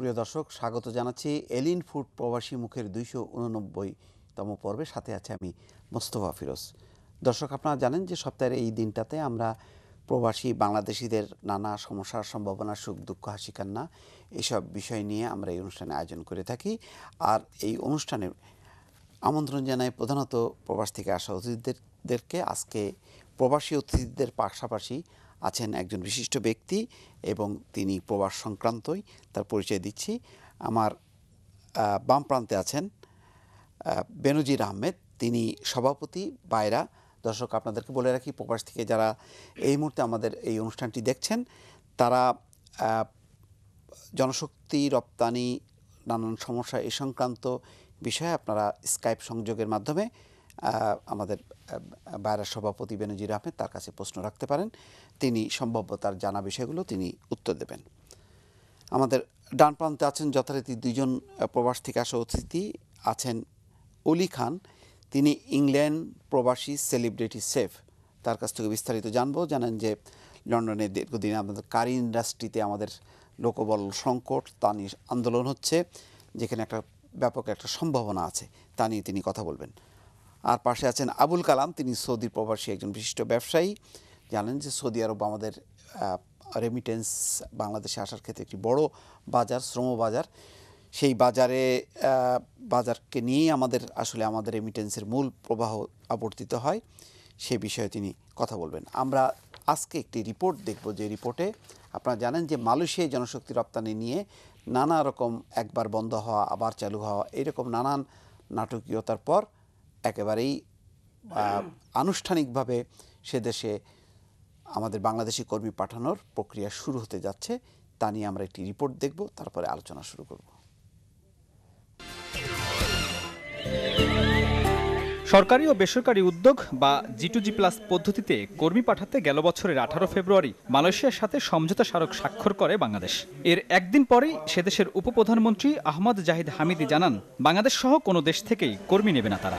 প্রিয় দর্শক স্বাগত জানাচ্ছি এলিন ফুড প্রবাসী মুখের দুইশো উননব্বইতম পর্বে সাথে আছে আমি মোস্তফা ফিরোজ দর্শক আপনারা জানেন যে সপ্তাহের এই দিনটাতে আমরা প্রবাসী বাংলাদেশিদের নানা সমস্যার সম্ভাবনা সুখ দুঃখ হাসি কান্না এসব বিষয় নিয়ে আমরা এই অনুষ্ঠানে আয়োজন করে থাকি আর এই অনুষ্ঠানে আমন্ত্রণ জানাই প্রধানত প্রবাস থেকে আসা অতিথিদেরকে আজকে প্রবাসী অতিথিদের পাশাপাশি আছেন একজন বিশিষ্ট ব্যক্তি এবং তিনি প্রবাস সংক্রান্তই তার পরিচয় দিচ্ছি আমার বাম প্রান্তে আছেন বেনজির আহমেদ তিনি সভাপতি বাইরা দর্শক আপনাদেরকে বলে রাখি প্রবাস থেকে যারা এই মুহূর্তে আমাদের এই অনুষ্ঠানটি দেখছেন তারা জনশক্তি রপ্তানি নানান সমস্যা এ সংক্রান্ত বিষয়ে আপনারা স্কাইপ সংযোগের মাধ্যমে আমাদের বায়রার সভাপতি বেনজির আহমেদ তার কাছে প্রশ্ন রাখতে পারেন তিনি সম্ভাব্য তার জানা বিষয়গুলো তিনি উত্তর দেবেন আমাদের ডান প্রান্তে আছেন যথারীতি দুজন প্রবাস থেকে আসা অতিথি আছেন অলি খান তিনি ইংল্যান্ড প্রবাসী সেলিব্রিটি সেফ তার কাছ থেকে বিস্তারিত জানবো জানেন যে লন্ডনে দীর্ঘদিন আমাদের কারি ইন্ডাস্ট্রিতে আমাদের লোকবল সংকট তা নিয়ে আন্দোলন হচ্ছে যেখানে একটা ব্যাপক একটা সম্ভাবনা আছে তা নিয়ে তিনি কথা বলবেন আর পাশে আছেন আবুল কালাম তিনি সৌদি প্রবাসী একজন বিশিষ্ট ব্যবসায়ী জানেন যে সৌদি আরব আমাদের রেমিটেন্স বাংলাদেশে আসার ক্ষেত্রে একটি বড় বাজার শ্রম বাজার সেই বাজারে বাজারকে নিয়েই আমাদের আসলে আমাদের রেমিটেন্সের মূল প্রবাহ আবর্তিত হয় সে বিষয়ে তিনি কথা বলবেন আমরা আজকে একটি রিপোর্ট দেখব যে রিপোর্টে আপনারা জানেন যে মালয়েশিয়ায় জনশক্তি রপ্তানি নিয়ে নানা রকম একবার বন্ধ হওয়া আবার চালু হওয়া এরকম নানান নাটকীয়তার পর একেবারেই আনুষ্ঠানিকভাবে সে দেশে আমাদের বাংলাদেশি কর্মী পাঠানোর প্রক্রিয়া শুরু হতে যাচ্ছে তা নিয়ে আমরা একটি রিপোর্ট দেখব তারপরে আলোচনা শুরু করব সরকারি ও বেসরকারি উদ্যোগ বা জি টু জি প্লাস পদ্ধতিতে কর্মী পাঠাতে গেল বছরের আঠারো ফেব্রুয়ারি মালয়েশিয়ার সাথে সমঝোতা স্মারক স্বাক্ষর করে বাংলাদেশ এর একদিন পরেই সেদেশের উপপ্রধানমন্ত্রী আহমদ জাহিদ হামিদি জানান বাংলাদেশ সহ কোনো দেশ থেকেই কর্মী নেবে না তারা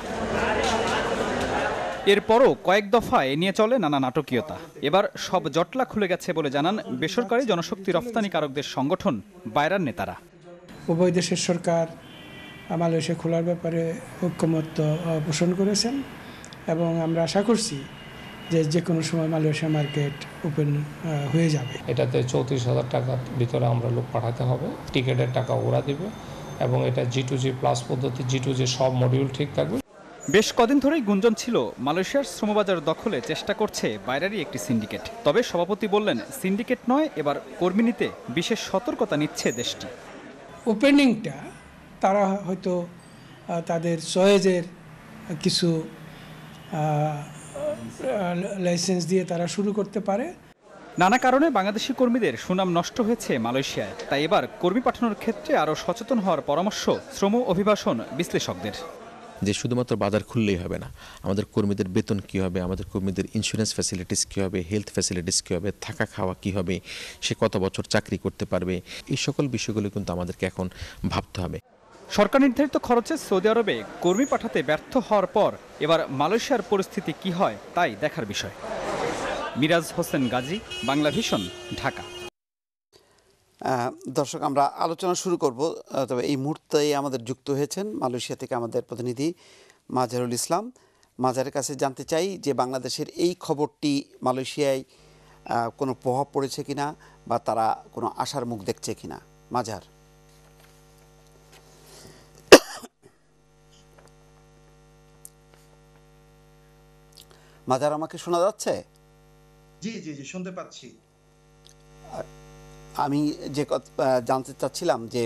এরপরও কয়েক দফা এ নিয়ে চলে নানা নাটকীয়তা এবার সব জটলা খুলে গেছে বলে জানান বেসরকারি জনশক্তি রফতানিকারকদের সংগঠন বায়রার নেতারা উভয় দেশের সরকার মালয়েশিয়া খোলার ব্যাপারে ঐক্যমত্য পোষণ করেছেন এবং আমরা আশা করছি যে যে কোনো সময় মালয়েশিয়া মার্কেট ওপেন হয়ে যাবে এটাতে চৌত্রিশ হাজার টাকার ভিতরে আমরা লোক পাঠাতে হবে টিকিটের টাকা ওরা দেবে এবং এটা জি টু জি প্লাস পদ্ধতি জি টু জি সব মডিউল ঠিক থাকবে বেশ কদিন ধরেই গুঞ্জন ছিল মালয়েশিয়ার শ্রমবাজার দখলে চেষ্টা করছে বাইরেরই একটি সিন্ডিকেট তবে সভাপতি বললেন সিন্ডিকেট নয় এবার কর্মী নিতে বিশেষ সতর্কতা নিচ্ছে দেশটি ওপেনিংটা তারা হয়তো তাদের সয়েজের কিছু লাইসেন্স দিয়ে তারা শুরু করতে পারে নানা কারণে বাংলাদেশি কর্মীদের সুনাম নষ্ট হয়েছে মালয়েশিয়ায় তাই এবার কর্মী পাঠানোর ক্ষেত্রে আরও সচেতন হওয়ার পরামর্শ শ্রম অভিবাসন বিশ্লেষকদের যে শুধুমাত্র বাজার খুললেই হবে না আমাদের কর্মীদের বেতন কি হবে আমাদের কর্মীদের ইন্স্যুরেন্স ফ্যাসিলিটিস কী হবে হেলথ ফ্যাসিলিটিস কী হবে থাকা খাওয়া কি হবে সে কত বছর চাকরি করতে পারবে এই সকল বিষয়গুলো কিন্তু আমাদেরকে এখন ভাবতে হবে সরকার নির্ধারিত খরচে সৌদি আরবে কর্মী পাঠাতে ব্যর্থ হওয়ার পর এবার মালয়েশিয়ার পরিস্থিতি কি হয় তাই দেখার বিষয় মিরাজ হোসেন গাজী বাংলা ভিশন ঢাকা দর্শক আমরা আলোচনা শুরু করব তবে এই মুহূর্তে আমাদের যুক্ত হয়েছেন মালয়েশিয়া থেকে আমাদের প্রতিনিধি মাজারুল ইসলাম মাজারের কাছে জানতে চাই যে বাংলাদেশের এই খবরটি মালয়েশিয়ায় কোনো প্রভাব পড়েছে কিনা বা তারা কোনো আশার মুখ দেখছে কিনা মাজার মাজার আমাকে শোনা যাচ্ছে জি জি জি শুনতে পাচ্ছি আমি যে জানতে চাচ্ছিলাম যে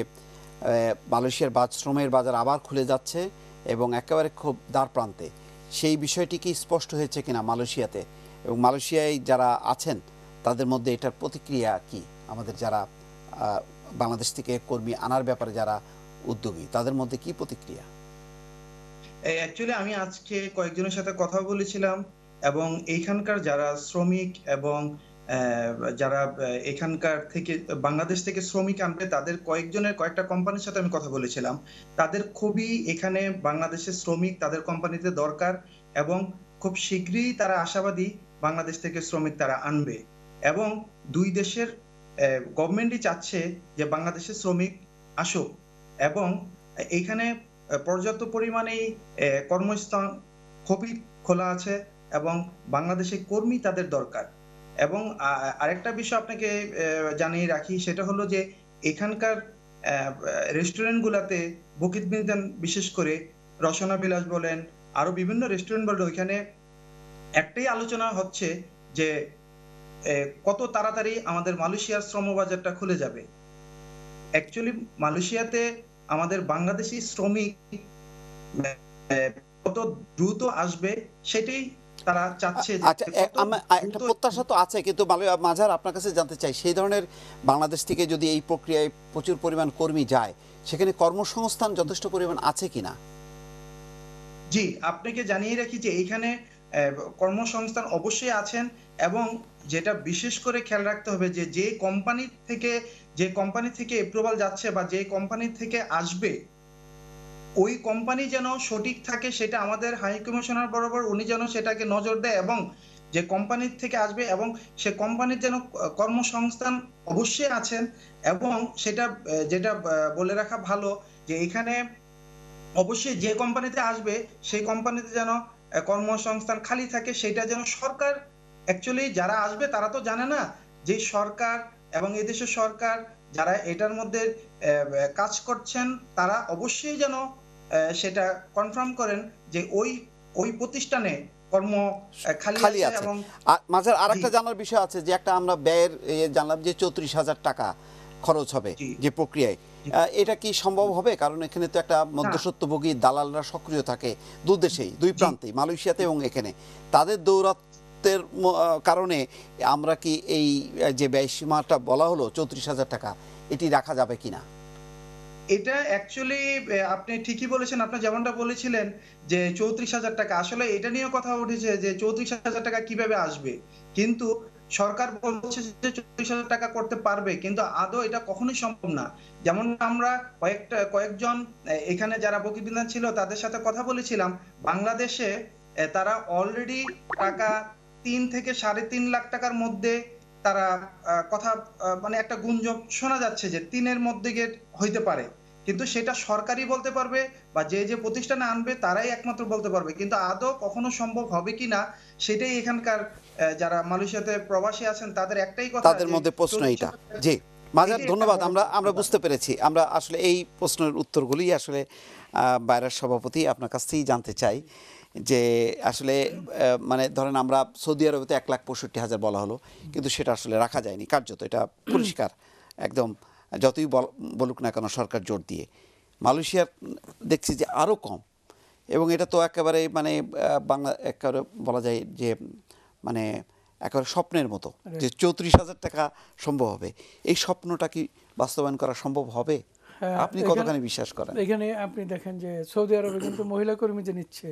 মালয়েশিয়ার বাজ শ্রমের বাজার আবার খুলে যাচ্ছে এবং একেবারে খুব দ্বার প্রান্তে সেই বিষয়টি কি স্পষ্ট হয়েছে কিনা মালয়েশিয়াতে এবং মালয়েশিয়ায় যারা আছেন তাদের মধ্যে এটার প্রতিক্রিয়া কি আমাদের যারা বাংলাদেশ থেকে কর্মী আনার ব্যাপারে যারা উদ্যোগী তাদের মধ্যে কি প্রতিক্রিয়া অ্যাকচুয়ালি আমি আজকে কয়েকজনের সাথে কথা বলেছিলাম এবং এইখানকার যারা শ্রমিক এবং যারা এখানকার থেকে বাংলাদেশ থেকে শ্রমিক আনবে তাদের কয়েকজনের কয়েকটা কোম্পানির সাথে আমি কথা বলেছিলাম তাদের খুবই এখানে বাংলাদেশের শ্রমিক তাদের কোম্পানিতে দরকার এবং খুব শীঘ্রই তারা আশাবাদী বাংলাদেশ থেকে শ্রমিক তারা আনবে এবং দুই দেশের গভর্নমেন্টই চাচ্ছে যে বাংলাদেশের শ্রমিক আসুক এবং এইখানে পর্যাপ্ত পরিমাণেই কর্মস্থান খুবই খোলা আছে এবং বাংলাদেশে কর্মী তাদের দরকার এবং আরেকটা বিষয় আপনাকে জানিয়ে রাখি সেটা হলো যে এখানকার রেস্টুরেন্টগুলোতে বকিত বিনোদন বিশেষ করে রসনা বিলাস বলেন আরো বিভিন্ন রেস্টুরেন্ট বলেন ওইখানে একটাই আলোচনা হচ্ছে যে কত তাড়াতাড়ি আমাদের মালয়েশিয়ার শ্রমবাজারটা খুলে যাবে অ্যাকচুয়ালি মালয়েশিয়াতে আমাদের বাংলাদেশি শ্রমিক কত দ্রুত আসবে সেটাই তারা চাচ্ছে আচ্ছা একটা প্রত্যাশা তো আছে কিন্তু মাঝার আপনার কাছে জানতে চাই সেই ধরনের বাংলাদেশ থেকে যদি এই প্রক্রিয়ায় প্রচুর পরিমাণ কর্মী যায় সেখানে কর্মসংস্থান যথেষ্ট পরিমাণ আছে কিনা জি আপনাকে জানিয়ে রাখি যে এইখানে কর্মসংস্থান অবশ্যই আছেন এবং যেটা বিশেষ করে খেয়াল রাখতে হবে যে যে কোম্পানি থেকে যে কোম্পানি থেকে অ্যাপ্রুভাল যাচ্ছে বা যে কোম্পানি থেকে আসবে ওই কোম্পানি যেন সঠিক থাকে সেটা আমাদের হাই কমিশনার বরাবর উনি যেন সেটাকে নজর দেয় এবং যে কোম্পানির থেকে আসবে এবং সে কোম্পানির যেন কর্মসংস্থান অবশ্যই আছেন এবং সেটা যেটা বলে রাখা ভালো যে এখানে অবশ্যই যে কোম্পানিতে আসবে সেই কোম্পানিতে যেন কর্মসংস্থান খালি থাকে সেটা যেন সরকার অ্যাকচুয়ালি যারা আসবে তারা তো জানে না যে সরকার এবং এদেশের সরকার যারা এটার মধ্যে কাজ করছেন তারা অবশ্যই যেন সেটা কনফার্ম করেন যে ওই ওই প্রতিষ্ঠানে কর্ম খালি আছে মাঝের আরেকটা জানার বিষয় আছে যে একটা আমরা ব্যয়ের জানলাম যে চৌত্রিশ হাজার টাকা খরচ হবে যে প্রক্রিয়ায় এটা কি সম্ভব হবে কারণ এখানে তো একটা দালালরা সক্রিয় থাকে দুদেশেই দুই প্রান্তেই মালয়েশিয়াতে এবং এখানে তাদের দৌরাত্বের কারণে আমরা কি এই যে ব্যয় সীমাটা বলা হলো চৌত্রিশ হাজার টাকা এটি রাখা যাবে কিনা এটা অ্যাকচুয়ালি আপনি ঠিকই বলেছেন আপনি যেমনটা বলেছিলেন যে চৌত্রিশ হাজার টাকা আসলে এটা নিয়ে কথা উঠেছে যে চৌত্রিশ হাজার টাকা কিভাবে আসবে কিন্তু সরকার বলছে যে চল্লিশ হাজার টাকা করতে পারবে কিন্তু আদৌ এটা কখনোই সম্ভব না যেমন আমরা কয়েকটা কয়েকজন এখানে যারা বকিবিধান ছিল তাদের সাথে কথা বলেছিলাম বাংলাদেশে তারা অলরেডি টাকা তিন থেকে সাড়ে তিন লাখ টাকার মধ্যে তারা কথা মানে একটা গুঞ্জন শোনা যাচ্ছে যে তিনের মধ্যে গেট হইতে পারে কিন্তু সেটা সরকারই বলতে পারবে বা যে যে প্রতিষ্ঠানে আনবে তারাই একমাত্র বলতে পারবে কিন্তু আদৌ কখনো সম্ভব হবে কি না সেটাই এখানকার যারা মালয়েশিয়াতে প্রবাসী আছেন তাদের একটাই কথা তাদের মধ্যে প্রশ্ন এটা জি মাজার ধন্যবাদ আমরা আমরা বুঝতে পেরেছি আমরা আসলে এই প্রশ্নের উত্তরগুলি আসলে বাইরের সভাপতি আপনার কাছ থেকেই জানতে চাই যে আসলে মানে ধরেন আমরা সৌদি আরবে তো এক লাখ পঁয়ষট্টি হাজার বলা হলো কিন্তু সেটা আসলে রাখা যায়নি কার্যত এটা পরিষ্কার একদম যতই বলুক না কেন সরকার জোর দিয়ে মালয়েশিয়ার দেখছি যে আরও কম এবং এটা তো একেবারে মানে বাংলা একেবারে বলা যায় যে মানে একেবারে স্বপ্নের মতো যে চৌত্রিশ হাজার টাকা সম্ভব হবে এই স্বপ্নটা কি বাস্তবায়ন করা সম্ভব হবে হ্যাঁ, আপনি কতখানি বিশ্বাস করেন এখানে আপনি দেখেন যে সৌদি আরবে কিন্তু মহিলা কর্মী যে নিচ্ছে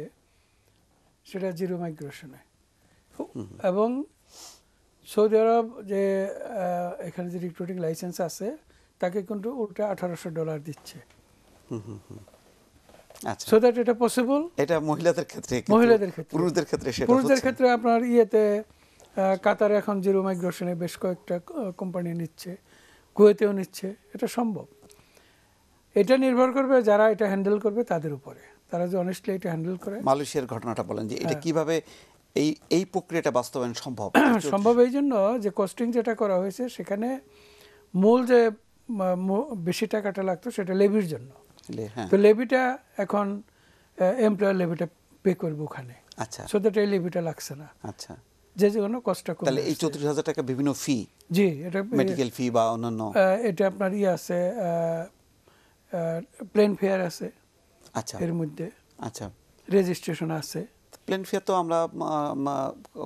সেটা জিরো মাইগ্রেশনে এবং সৌদি আরব যে এখানে যে রিক্রুটিং লাইসেন্স আছে তাকে কিন্তু ওটা আঠারোশো ডলার দিচ্ছে আচ্ছা সো দ্যাট এটা পসিবল এটা মহিলাদের ক্ষেত্রে মহিলাদের ক্ষেত্রে পুরুষদের ক্ষেত্রে সেটা পুরুষদের ক্ষেত্রে আপনার ইয়েতে কাতারে এখন জিরো মাইগ্রেশনে বেশ কয়েকটা কোম্পানি নিচ্ছে কুয়েতেও নিচ্ছে এটা সম্ভব এটা নির্ভর করবে যারা এটা হ্যান্ডেল করবে তাদের উপরে তারা যে অনেস্টলি এটা হ্যান্ডেল করে মালয়েশিয়ার ঘটনাটা বলেন যে এটা হ্যাঁ। কিভাবে এই এই প্রক্রিয়াটা বাস্তবায়ন সম্ভব সম্ভব এই জন্য যে কস্টিং যেটা করা হয়েছে সেখানে মূল যে বেশি টাকাটা লাগতো সেটা লেভির জন্য হ্যাঁ। তো লেভিটা এখন এমপ্লয়ার লেভিটা পে করবো ওখানে আচ্ছা সো দ্যাট এই লেভিটা লাগছে না আচ্ছা যে যে কোনো কষ্ট করে তাহলে এই চৌত্রিশ হাজার টাকা বিভিন্ন ফি জি এটা মেডিকেল ফি বা অন্যান্য এটা আপনার ইয়ে আছে প্লেন ফেয়ার আছে আচ্ছা এর মধ্যে আচ্ছা রেজিস্ট্রেশন আছে প্ল্যান ফেয়ার তো আমরা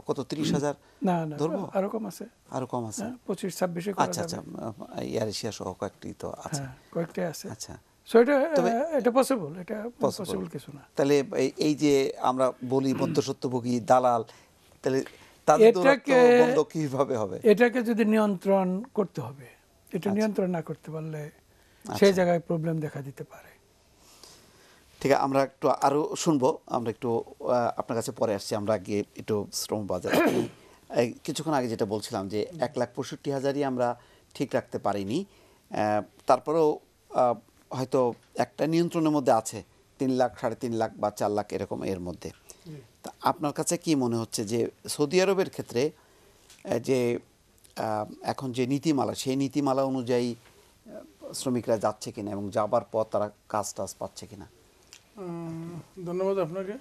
কত তিরিশ হাজার না না ধরবো আরো কম আছে আরো কম আছে হ্যাঁ, পঁচিশ ছাব্বিশে আচ্ছা আচ্ছা এয়ার এশিয়া সহ কয়েকটি তো আছে হ্যাঁ, কয়েকটি আছে আচ্ছা সো এটা এটা পসিবল এটা পসিবল কিছু না তাহলে এই যে আমরা বলি মধ্যসত্যভোগী দালাল তাহলে এটাকে বন্ধ কিভাবে হবে এটাকে যদি নিয়ন্ত্রণ করতে হবে এটা আচ্ছা। নিয়ন্ত্রণ না করতে পারলে আচ্ছা। সেই জায়গায় প্রবলেম দেখা দিতে পারে ঠিক আছে আমরা একটু আরও শুনবো আমরা একটু আপনার কাছে পরে আসছি আমরা আগে একটু শ্রম বাজার কিছুক্ষণ আগে যেটা বলছিলাম যে এক লাখ পঁয়ষট্টি হাজারই আমরা ঠিক রাখতে পারিনি তারপরেও হয়তো একটা নিয়ন্ত্রণের মধ্যে আছে তিন লাখ সাড়ে তিন লাখ বা চার লাখ এরকম এর মধ্যে তা আপনার কাছে কি মনে হচ্ছে যে সৌদি আরবের ক্ষেত্রে যে এখন যে নীতিমালা সেই নীতিমালা অনুযায়ী শ্রমিকরা যাচ্ছে কিনা এবং যাবার পর তারা কাজ টাজ পাচ্ছে কিনা ধন্যবাদ আপনাকে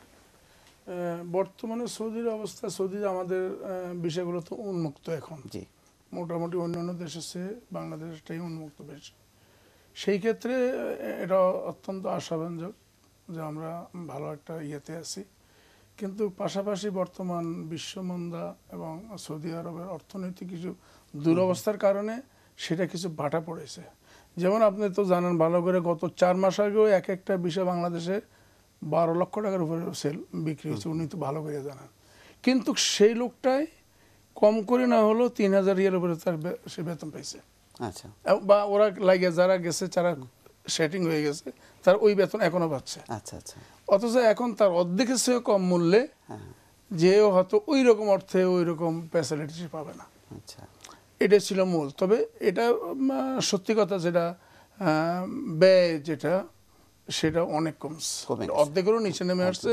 বর্তমানে সৌদির অবস্থা সৌদি আমাদের বিষয়গুলো তো উন্মুক্ত এখন জি মোটামুটি অন্যান্য দেশের চেয়ে বাংলাদেশটাই উন্মুক্ত বেশ সেই ক্ষেত্রে এটা অত্যন্ত আশাব্যঞ্জক যে আমরা ভালো একটা ইয়েতে আছি কিন্তু পাশাপাশি বর্তমান বিশ্বমন্দা এবং সৌদি আরবের অর্থনৈতিক কিছু দুরবস্থার কারণে সেটা কিছু ভাটা পড়েছে যেমন আপনি তো জানেন ভালো করে গত চার মাস আগেও এক একটা বিষয় বাংলাদেশে বারো লক্ষ টাকার উপরে সেল বিক্রি হয়েছে উনি তো ভালো করে জানান কিন্তু সেই লোকটাই কম করে না হলেও তিন হাজার ইয়ের উপরে তার সে বেতন পাইছে আচ্ছা বা ওরা লাগে যারা গেছে যারা সেটিং হয়ে গেছে তার ওই বেতন এখনো পাচ্ছে আচ্ছা আচ্ছা অথচ এখন তার অর্ধেকের সেও কম মূল্যে হ্যাঁ, হ্যাঁ। যেও হয়তো ওই রকম অর্থে ওই রকম ফ্যাসিলিটি পাবে না আচ্ছা এটা ছিল মূল তবে এটা সত্যি কথা যেটা ব্যয় যেটা সেটা অনেক কমছে অর্ধেকেরও নিচে নেমে আসছে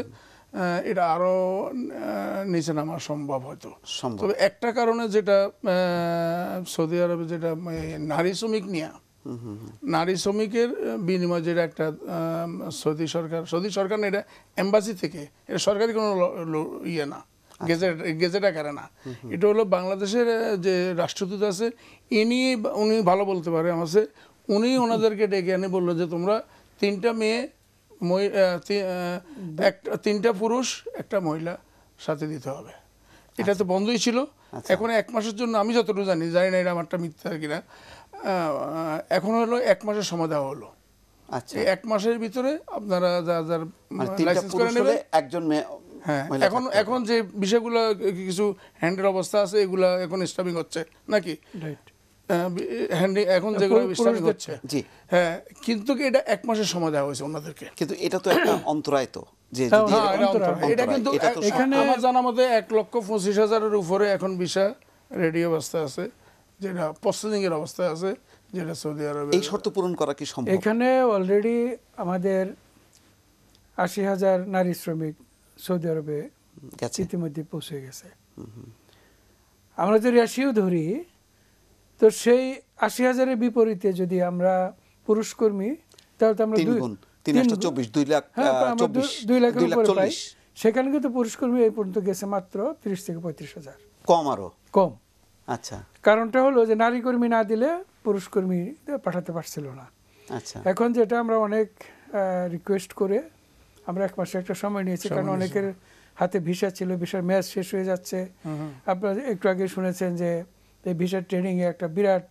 এটা আরও নিচে নামা সম্ভব হয়তো তবে একটা কারণে যেটা সৌদি আরবে যেটা নারী শ্রমিক নিয়ে নারী শ্রমিকের বিনিময় যেটা একটা সৌদি সরকার সৌদি সরকার এটা এম্বাসি থেকে এটা সরকারি কোনো ইয়ে না আচ্ছা। গেজেট করে না এটা হলো বাংলাদেশের যে রাষ্ট্রদূত আছে ইনি উনি ভালো বলতে পারে আমাকে উনি ওনাদেরকে ডেকে এনে বললো যে তোমরা তিনটা মেয়ে একটা তিনটা পুরুষ একটা মহিলা সাথে দিতে হবে এটা আচ্ছা। তো বন্ধই ছিল আচ্ছা। এখন এক মাসের জন্য আমি যতটুকু জানি জানি না এটা আমারটা মিথ্যা কিনা এখন হলো এক মাসের সময় দেওয়া হলো আচ্ছা এক মাসের ভিতরে আপনারা যা যার লাইসেন্স মানে করে নেবে একজন মেয়ে হ্যাঁ এখন এখন যে বিষয়গুলো কিছু হ্যান্ডের অবস্থা আছে এগুলো এখন স্টাবিং হচ্ছে নাকি এখন যেগুলো হচ্ছে জি হ্যাঁ কিন্তু এটা এক মাসের সময় দেওয়া হয়েছে ওনাদেরকে কিন্তু এটা তো একটা অন্তরায় হ্যাঁ, হ্যাঁ, তো লক্ষ পঁচিশ উপরে এখন আছে যেটা প্রসেসিং এর আছে যেটা সৌদি শর্ত পূরণ করা কি সম্ভব এখানে অলরেডি আমাদের আশি হাজার নারী শ্রমিক সৌদি আরবে ইতিমধ্যে পৌঁছে গেছে আমরা যদি রাশিও ধরি তো সেই আশি হাজারের বিপরীতে যদি আমরা পুরুষ কর্মী তাহলে আমরা হ্যাঁ, সেখানে কিন্তু পুরুষ কর্মী এই পর্যন্ত গেছে মাত্র ত্রিশ থেকে পঁয়ত্রিশ হাজার কম আরো কম আচ্ছা কারণটা হলো যে নারী কর্মী না দিলে পুরুষ কর্মী পাঠাতে পারছিল না আচ্ছা এখন যেটা আমরা অনেক রিকোয়েস্ট করে আমরা এক মাসে একটা সময় নিয়েছি কারণ অনেকের হাতে ভিসা ছিল ভিসার ম্যাচ শেষ হয়ে যাচ্ছে আপনারা একটু আগে শুনেছেন যে এই ভিসার ট্রেনিংয়ে একটা বিরাট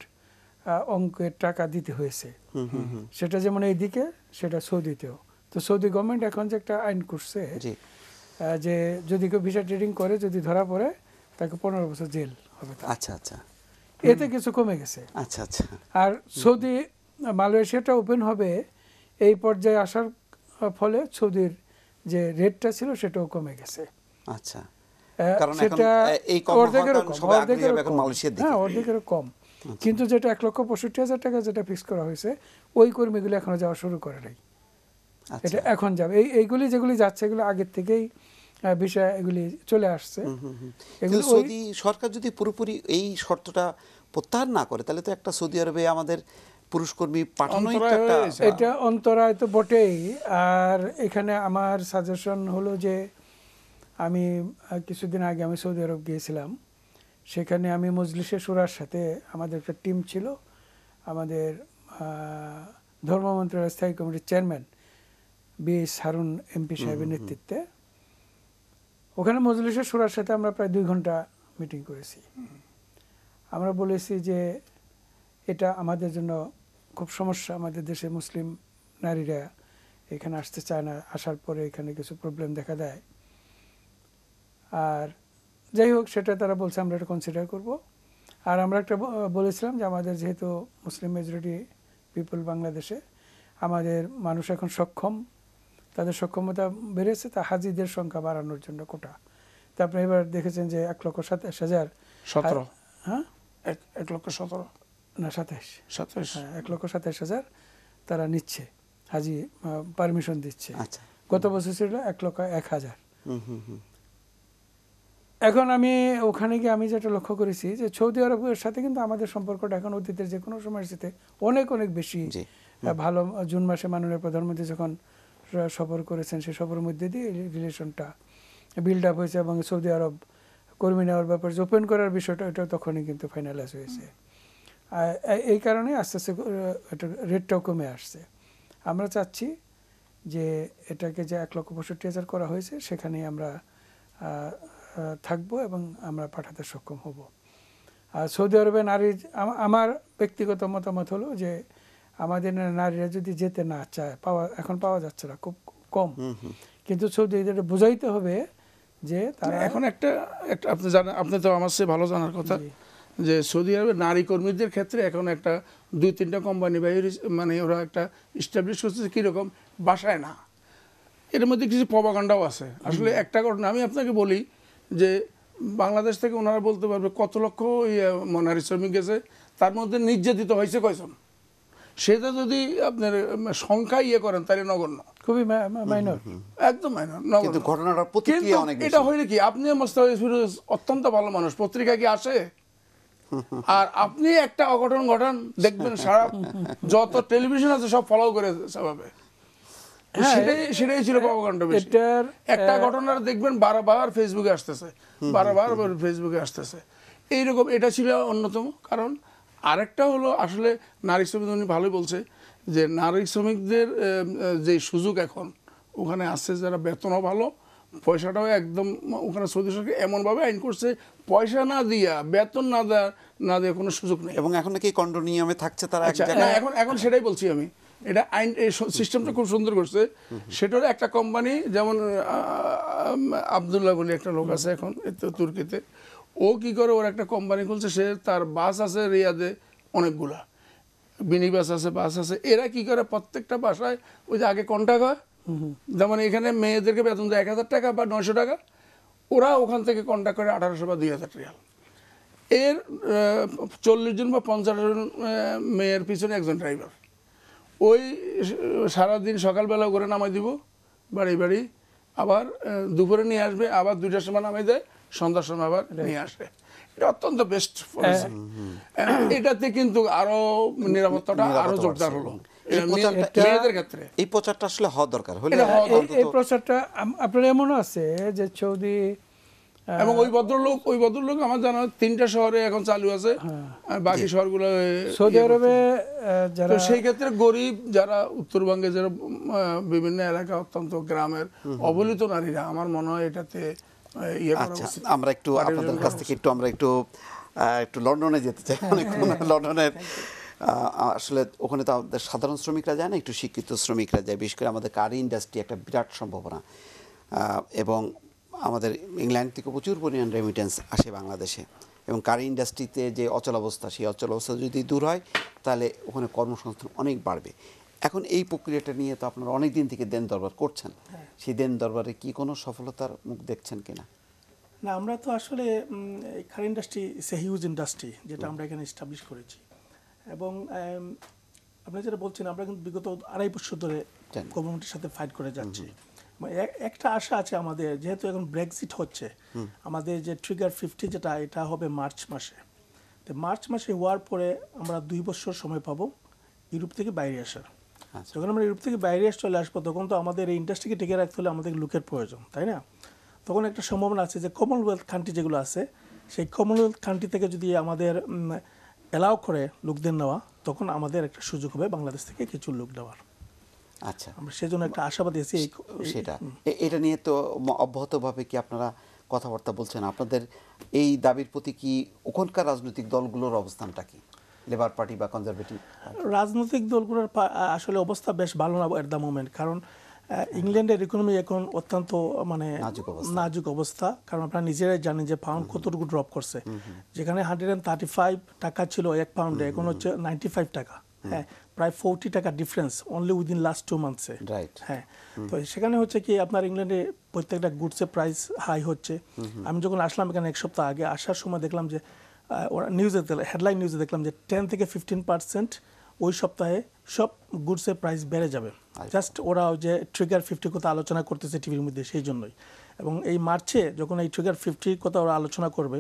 অঙ্কের টাকা দিতে হয়েছে সেটা যেমন এইদিকে সেটা সৌদিতেও তো সৌদি গভর্নমেন্ট এখন যে একটা আইন করছে যে যদি কেউ ভিসা ট্রেডিং করে যদি ধরা পড়ে তাকে পনেরো বছর জেল হবে আচ্ছা আচ্ছা এতে কিছু কমে গেছে আচ্ছা আচ্ছা আর সৌদি মালয়েশিয়াটা ওপেন হবে এই পর্যায়ে আসার ফলে সুদের যে রেটটা ছিল সেটাও কমে গেছে আচ্ছা।, হ্যাঁ, আচ্ছা কিন্তু যেটা এক লক্ষ পঁয়ষট্টি হাজার টাকা যেটা ফিক্স করা হয়েছে ওই এখনো যাওয়া শুরু করে নাই আচ্ছা। এটা এখন যাবে এই এইগুলি যেগুলি যাচ্ছে এগুলো আগের থেকেই বিষয় এগুলি চলে আসছে এগুলো সৌদি সরকার যদি পুরোপুরি এই শর্তটা প্রত্যাহার না করে তাহলে তো একটা সৌদি আরবে আমাদের পুরুষকর্মী পাঠানোই এটা অন্তরায় তো বটেই আর এখানে আমার সাজেশন হলো যে আমি কিছুদিন আগে আমি সৌদি আরব গিয়েছিলাম সেখানে আমি মজলিসে সুরার সাথে আমাদের একটা টিম ছিল আমাদের ধর্ম মন্ত্রণালয়ের স্থায়ী কমিটির chairman B S Harun MP সাহেবের নেতৃত্বে ওখানে মজলিসের সুরার সাথে আমরা প্রায় দুই ঘন্টা মিটিং করেছি আমরা বলেছি যে এটা আমাদের জন্য খুব সমস্যা আমাদের দেশে মুসলিম নারীরা এখানে আসতে চায় না আসার পরে এখানে কিছু প্রবলেম দেখা দেয় আর যাই হোক সেটা তারা বলছে আমরা এটা কনসিডার করব আর আমরা একটা বলেছিলাম যে আমাদের যেহেতু মুসলিম মেজরিটি পিপল বাংলাদেশে আমাদের মানুষ এখন সক্ষম তাদের সক্ষমতা বেড়েছে তা হাজিদের সংখ্যা বাড়ানোর জন্য কোটা তা আপনি এবার দেখেছেন যে এক লক্ষ সাতাশ হাজার সতেরো হ্যাঁ এক লক্ষ সতেরো না সাতাইশ সাতাইশ হ্যাঁ, এক লক্ষ সাতাইশ হাজার তারা নিচ্ছে হাজি পারমিশন দিচ্ছে আচ্ছা। গত বছর ছিল এক লক্ষ এক হাজার এখন আমি ওখানে গিয়ে আমি যেটা লক্ষ্য করেছি যে সৌদি আরবের সাথে কিন্তু আমাদের সম্পর্কটা এখন অতীতের যে কোনো সময়ের সাথে অনেক অনেক বেশি ভালো জুন মাসে মাননীয় প্রধানমন্ত্রী যখন সফর করেছেন সেই সফর মধ্যে দিয়ে রিলেশনটা বিল্ড আপ হয়েছে এবং সৌদি আরব কর্মী নেওয়ার ব্যাপারে ওপেন করার বিষয়টা এটা তখনই কিন্তু ফাইনালাইজ হয়েছে এই কারণে আস্তে আস্তে রেটটাও কমে আসছে আমরা চাচ্ছি যে এটাকে যে এক লক্ষ পঁয়ষট্টি হাজার করা হয়েছে সেখানে আমরা থাকবো এবং আমরা পাঠাতে সক্ষম হব আর সৌদি আরবে নারী আমার ব্যক্তিগত মতামত হলো যে আমাদের নারীরা যদি যেতে না চায় পাওয়া এখন পাওয়া যাচ্ছে না খুব কম কিন্তু আরবে বোঝাইতে হবে যে তারা এখন একটা একটা আপনি জানেন আপনি তো আমার সে ভালো জানার কথা যে সৌদি আরবে নারী কর্মীদের ক্ষেত্রে এখন একটা দুই তিনটা কোম্পানি বা মানে ওরা একটা ইস্টাবলিশ করতেছে কীরকম বাসায় না এর মধ্যে কিছু প্রবাকাণ্ডাও আছে আসলে একটা ঘটনা আমি আপনাকে বলি যে বাংলাদেশ থেকে ওনারা বলতে পারবে কত লক্ষ নারী শ্রমিক গেছে তার মধ্যে নির্যাতিত হয়েছে কয়জন সেটা যদি আপনার সংখ্যা ইয়ে করেন তাহলে নগণ্য খুবই মাইনর একদম মাইনর কিন্তু অনেক এটা হইলে কি আপনি মোস্তাফিজ অত্যন্ত ভালো মানুষ পত্রিকা কি আসে আর আপনি একটা অঘটন ঘটান দেখবেন সারা যত টেলিভিশন আছে সব ফলো করে সেভাবে ফেসবুকে হ্যাঁ, আসতেছে এইরকম এটা ছিল অন্যতম কারণ আরেকটা হলো আসলে নারী শ্রমিক উনি ভালোই বলছে যে নারী শ্রমিকদের যে সুযোগ এখন ওখানে আসছে যারা বেতনও ভালো পয়সাটাও একদম ওখানে সৌদি সরকার এমনভাবে আইন করছে পয়সা না দিয়া বেতন না দেওয়া না দেওয়া কোনো সুযোগ নেই এবং এখন নাকি কন্ডোনিয়ামে থাকছে তারা আচ্ছা, হ্যাঁ, এখন এখন সেটাই বলছি আমি এটা আইন এই সিস্টেমটা খুব সুন্দর করছে সেটার একটা কোম্পানি যেমন আবদুল্লাহ বলে একটা লোক আছে এখন তুর্কিতে ও কি করে ওর একটা কোম্পানি খুলছে সে তার বাস আছে রিয়াদে অনেকগুলা মিনি বাস আছে বাস আছে এরা কি করে প্রত্যেকটা বাসায় ওই যে আগে কন্ট্যাক্ট হয় যেমন মানে এখানে মেয়েদেরকে বেতন দেয় এক হাজার টাকা বা নয়শো টাকা ওরা ওখান থেকে কন্ট্যাক্ট করে আঠারোশো বা দুই হাজার রিয়াল এর চল্লিশ জন বা পঞ্চাশ জন মেয়ের পিছনে একজন ড্রাইভার ওই সারাদিন সকালবেলা করে নামাই দিব বাড়ি বাড়ি আবার দুপুরে নিয়ে আসবে আবার দুইটার সময় নামাই দেয় সন্ধ্যার সময় আবার নিয়ে আসে এটা অত্যন্ত বেস্ট হ্যাঁ। এটাতে কিন্তু আরো নিরাপত্তাটা আরো জোরদার হলো এই প্রচারটা আসলে হওয়া দরকার এই প্রচারটা আপনার এমনও আছে যে এবং ওই ভদ্রলোক ওই ভদ্রলোক আমার জানা তিনটা শহরে এখন চালু আছে হ্যাঁ। বাকি শহরগুলো সৌদি ইয়ে আরবে যারা সেই ক্ষেত্রে গরিব যারা উত্তরবঙ্গে যারা বিভিন্ন এলাকা অত্যন্ত গ্রামের অবলিত নারীরা আমার মনে হয় এটাতে ইয়ে আচ্ছা, আমরা একটু আপনাদের কাছ থেকে একটু আমরা একটু একটু লন্ডনে যেতে চাই হ্যাঁ, হ্যাঁ, অনেক লন্ডনের আসলে ওখানে তো আমাদের সাধারণ শ্রমিকরা যায় না একটু শিক্ষিত শ্রমিকরা যায় বিশেষ করে আমাদের কারি ইন্ডাস্ট্রি একটা বিরাট সম্ভাবনা এবং আমাদের ইংল্যান্ড থেকে প্রচুর পরিমাণ রেমিটেন্স আসে বাংলাদেশে এবং কারি ইন্ডাস্ট্রিতে যে অবস্থা সেই অবস্থা যদি দূর হয় তাহলে ওখানে কর্মসংস্থান অনেক বাড়বে এখন এই প্রক্রিয়াটা নিয়ে তো আপনারা অনেক দিন থেকে দেন দরবার করছেন হ্যাঁ। সেই দেন দরবারে কি কোনো সফলতার মুখ দেখছেন কিনা না আমরা তো আসলে কার ইন্ডাস্ট্রি সে হিউজ ইন্ডাস্ট্রি যেটা আমরা এখানে এস্টাবলিশ করেছি এবং আপনি যেটা বলছেন আমরা কিন্তু বিগত আড়াই বছর ধরে গভর্নমেন্টের সাথে ফাইট করে যাচ্ছি একটা আশা আছে আমাদের যেহেতু এখন ব্রেক্সিট হচ্ছে আমাদের যে ট্রিগার ফিফটি যেটা এটা হবে মার্চ মাসে তো মার্চ মাসে হওয়ার পরে আমরা দুই বছর সময় পাবো ইউরোপ থেকে বাইরে আসার আচ্ছা। যখন আমরা ইউরোপ থেকে বাইরে এসে চলে আসবো তখন তো আমাদের এই ইন্ডাস্ট্রিকে টিকে রাখতে হলে আমাদের লুকের প্রয়োজন তাই না তখন একটা সম্ভাবনা আছে যে কমনওয়েলথ কান্ট্রি যেগুলো আছে সেই কমনওয়েলথ কান্ট্রি থেকে যদি আমাদের অ্যালাউ করে লোকদের নেওয়া তখন আমাদের একটা সুযোগ হবে বাংলাদেশ থেকে কিছু লোক নেওয়ার আচ্ছা আমরা সেজন্য একটা আশাবাদী আছি সেটা এটা নিয়ে তো অব্যাহতভাবে কি আপনারা কথাবার্তা বলছেন আপনাদের এই দাবির প্রতি কি ওখানকার রাজনৈতিক দলগুলোর অবস্থানটা কি লেবার পার্টি বা কনজারভেটিভ রাজনৈতিক দলগুলোর আসলে অবস্থা বেশ ভালো না এট দ্য মোমেন্ট কারণ ইংল্যান্ডের ইকোনমি এখন অত্যন্ত মানে নাজুক অবস্থা কারণ আপনারা নিজেরাই জানেন যে পাউন্ড কতটুকু ড্রপ করছে যেখানে হান্ড্রেড অ্যান্ড থার্টি ফাইভ টাকা ছিল এক পাউন্ডে এখন হচ্ছে নাইনটি ফাইভ টাকা হ্যাঁ প্রায় ফোরটি টাকা difference only within last two মান্থসে রাইট হ্যাঁ তো সেখানে হচ্ছে কি আপনার ইংল্যান্ডে প্রত্যেকটা গুডসের প্রাইস হাই হচ্ছে আমি যখন আসলাম এখানে এক সপ্তাহ আগে আসার সময় দেখলাম যে ওরা নিউজে হেডলাইন নিউজে দেখলাম যে টেন থেকে ফিফটিন পার্সেন্ট ওই সপ্তাহে সব গুডসের প্রাইস বেড়ে যাবে জাস্ট আচ্ছা। ওরা যে ট্রিগার ফিফটির কথা আলোচনা করতেছে টিভির মধ্যে সেই জন্যই এবং এই মার্চে যখন এই ট্রিগার ফিফটির কথা ওরা আলোচনা করবে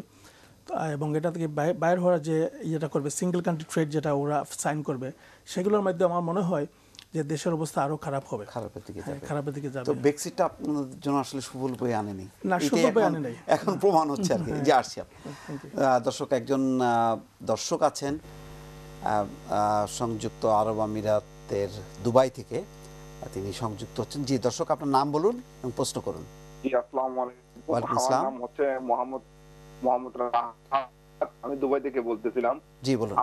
এবং এটা থেকে বাইর হওয়ার যে ইয়েটা করবে সিঙ্গেল কান্ট্রি ট্রেড যেটা ওরা সাইন করবে সেগুলোর মাধ্যমে আমার মনে হয় যে দেশের অবস্থা আরো খারাপ হবে খারাপের দিকে হ্যাঁ, যাবে খারাপের দিকে যাবে তো ব্রেক্সিটটা আপনাদের জন্য আসলে সুফল বই আনেনি না সুফল বই আনেনি এখন প্রমাণ হচ্ছে আর কি যে আসছি দর্শক একজন দর্শক আছেন সংযুক্ত আরব আমিরাতের দুবাই থেকে তিনি সংযুক্ত হচ্ছেন জি দর্শক আপনার নাম বলুন এবং প্রশ্ন করুন জি আসসালামু আলাইকুম নাম হচ্ছে মোহাম্মদ মোহাম্মদ আমি দুবাই থেকে বলতেছিলাম জি বলুন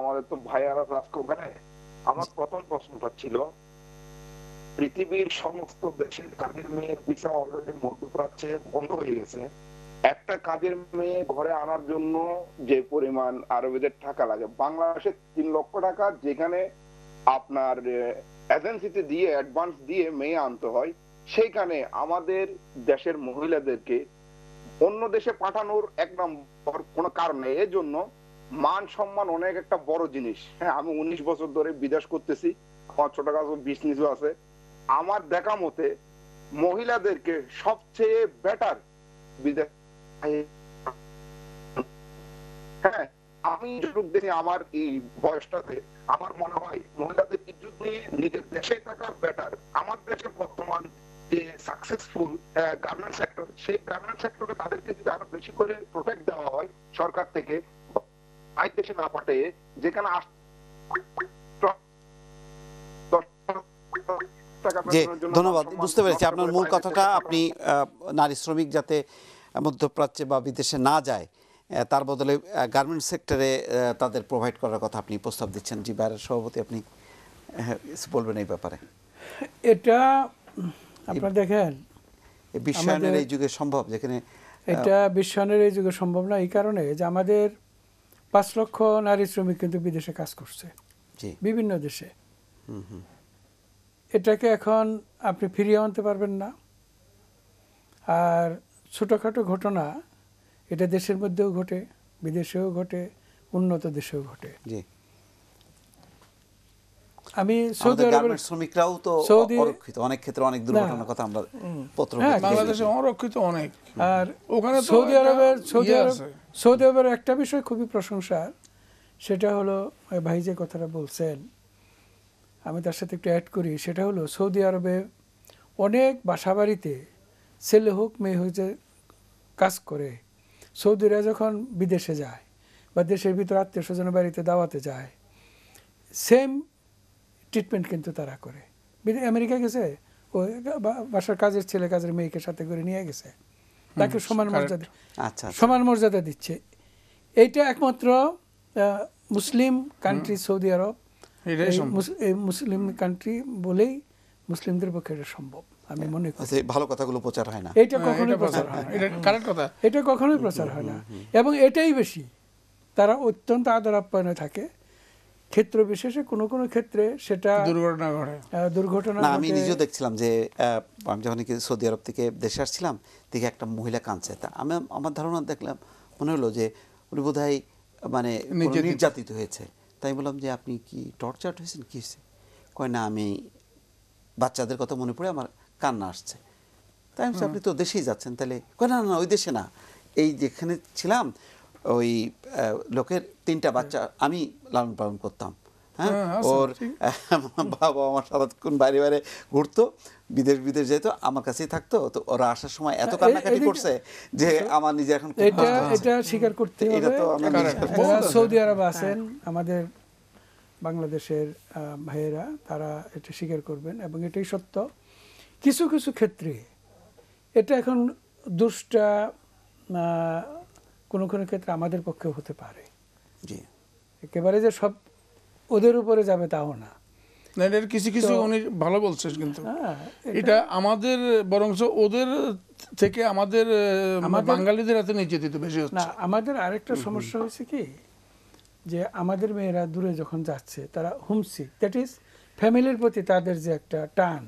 আমাদের তো ভাইয়ারা ওখানে আমার প্রথম প্রশ্নটা ছিল পৃথিবীর সমস্ত দেশের কাজের মেয়ের অলরেডি মধ্যপ্রাচ্যে বন্ধ হয়ে গেছে একটা কাজের মেয়ে ঘরে আনার জন্য যে পরিমাণ আরবেদের টাকা লাগে বাংলাদেশে তিন লক্ষ টাকা যেখানে আপনার এজেন্সিতে দিয়ে অ্যাডভান্স দিয়ে মেয়ে আনতে হয় সেইখানে আমাদের দেশের মহিলাদেরকে অন্য দেশে পাঠানোর এক নম্বর কোনো কারণে এর জন্য মান সম্মান অনেক একটা বড় জিনিস হ্যাঁ আমি উনিশ বছর ধরে বিদেশ করতেছি আমার ছোট কাছে বিজনেসও আছে আমার দেখা মতে মহিলাদেরকে সবচেয়ে বেটার বিদেশ হ্যাঁ, আমি যেরূপ দেখি আমার এই বয়সটাতে আমার মনে হয় মহিলাদের ইজ্জত নিয়ে নিজের দেশে থাকা বেটার আমার দেশে বর্তমান যে সাকসেসফুল গার্মেন্ট সেক্টর সেই গার্মেন্ট সেক্টরে তাদেরকে যদি আরো বেশি করে প্রোটেক্ট দেওয়া হয় সরকার থেকে বাইর দেশে না পাঠিয়ে যেখানে আস ধন্যবাদ বুঝতে পেরেছি আপনার মূল কথাটা আপনি নারী শ্রমিক যাতে মধ্যপ্রাচ্যে বা বিদেশে না যায় তার বদলে গার্মেন্টস সেক্টরে তাদের প্রোভাইড করার কথা আপনি প্রস্তাব দিচ্ছেন জি বাইরের সভাপতি আপনি বলবেন এই ব্যাপারে এটা আপনারা দেখেন বিশ্বায়নের এই যুগে সম্ভব যেখানে এটা বিশ্বায়নের এই যুগে সম্ভব না এই কারণে যে আমাদের পাঁচ লক্ষ নারী শ্রমিক কিন্তু বিদেশে কাজ করছে বিভিন্ন দেশে এটাকে এখন আপনি ফিরিয়ে আনতে পারবেন না আর ছোটোখাটো ঘটনা এটা দেশের মধ্যেও ঘটে বিদেশেও ঘটে উন্নত দেশেও ঘটে জি আমি সৌদি আরবের শ্রমিকরাও তো অরক্ষিত অনেক ক্ষেত্রে অনেক দুর্ঘটনার কথা আমরা পত্র হ্যাঁ, বাংলাদেশে অরক্ষিত অনেক আর ওখানে সৌদি আরবের সৌদি ইয়ে আরব সৌদি আরবের একটা বিষয় খুবই প্রশংসা সেটা হলো ভাই যে কথাটা বলছেন আমি তার সাথে একটু অ্যাড করি সেটা হলো সৌদি আরবে অনেক বাসাবাড়িতে ছেলে হোক মেয়ে হোক যে কাজ করে সৌদিরা যখন বিদেশে যায় বা দেশের ভিতরে আত্মীয় স্বজনের বাড়িতে দাওয়াতে যায় সেম ট্রিটমেন্ট কিন্তু তারা করে আমেরিকা গেছে ও বাসার কাজের ছেলে কাজের মেয়েকে সাথে করে নিয়ে গেছে তাকে সমান মর্যাদা আচ্ছা, আচ্ছা সমান মর্যাদা দিচ্ছে এইটা একমাত্র মুসলিম কান্ট্রি সৌদি আরব মুসলিম কান্ট্রি বলেই মুসলিমদের পক্ষে এটা সম্ভব আমি মনে করি আচ্ছা, ভালো কথাগুলো প্রচার হয় না এটা কখনোই প্রচার হয় না কথা এটা কখনোই প্রচার হয় না এবং এটাই বেশি তারা অত্যন্ত আদর আপ্যায়নে থাকে ক্ষেত্র বিশেষে কোন কোন ক্ষেত্রে সেটা দুর্ঘটনা ঘটে দুর্ঘটনা আমি নিজেও দেখছিলাম যে আমি যখন সৌদি আরব থেকে দেশে আসছিলাম দেখি একটা মহিলা কাঁদছে তা আমি আমার ধারণা দেখলাম মনে হলো যে উনি বোধ মানে নির্যাতিত হয়েছে তাই বললাম যে আপনি কি টর্চার হয়েছেন কী হয়েছে কয় না আমি বাচ্চাদের কথা মনে পড়ে আমার কান্না আসছে তাই আমি আপনি তো দেশেই যাচ্ছেন তাহলে কয় না না ওই দেশে না এই যেখানে ছিলাম ওই লোকের তিনটা বাচ্চা আমি লালন পালন করতাম হ্যাঁ, হ্যাঁ, হ্যাঁ ওর বাবা আমার সারাক্ষণ বাইরে বাইরে ঘুরতো বিদেশ বিদেশ যেত আমার কাছেই থাকতো তো ওরা আসার সময় এত কান্নাকাটি করছে যে আচ্ছা। আমার নিজে এখন এটা এটা স্বীকার করতে এটা তো সৌদি আরব হ্যাঁ। আছেন আমাদের বাংলাদেশের ভাইয়েরা তারা এটা স্বীকার করবেন এবং এটাই সত্য কিছু কিছু ক্ষেত্রে এটা এখন দুষ্টা কোনো কোনো ক্ষেত্রে আমাদের পক্ষে হতে পারে জি একেবারে যে সব ওদের উপরে যাবে তাও না এটার কিছু কিছু উনি ভালো বলছেন কিন্তু হ্যাঁ, এটা আমাদের বরংস ওদের থেকে আমাদের বাঙালিদের হাতে নির্যাতিত বেশি হচ্ছে না আমাদের আরেকটা সমস্যা হয়েছে কি যে আমাদের মেয়েরা দূরে যখন যাচ্ছে তারা হোমসিক দ্যাট ইজ ফ্যামিলির প্রতি তাদের যে একটা টান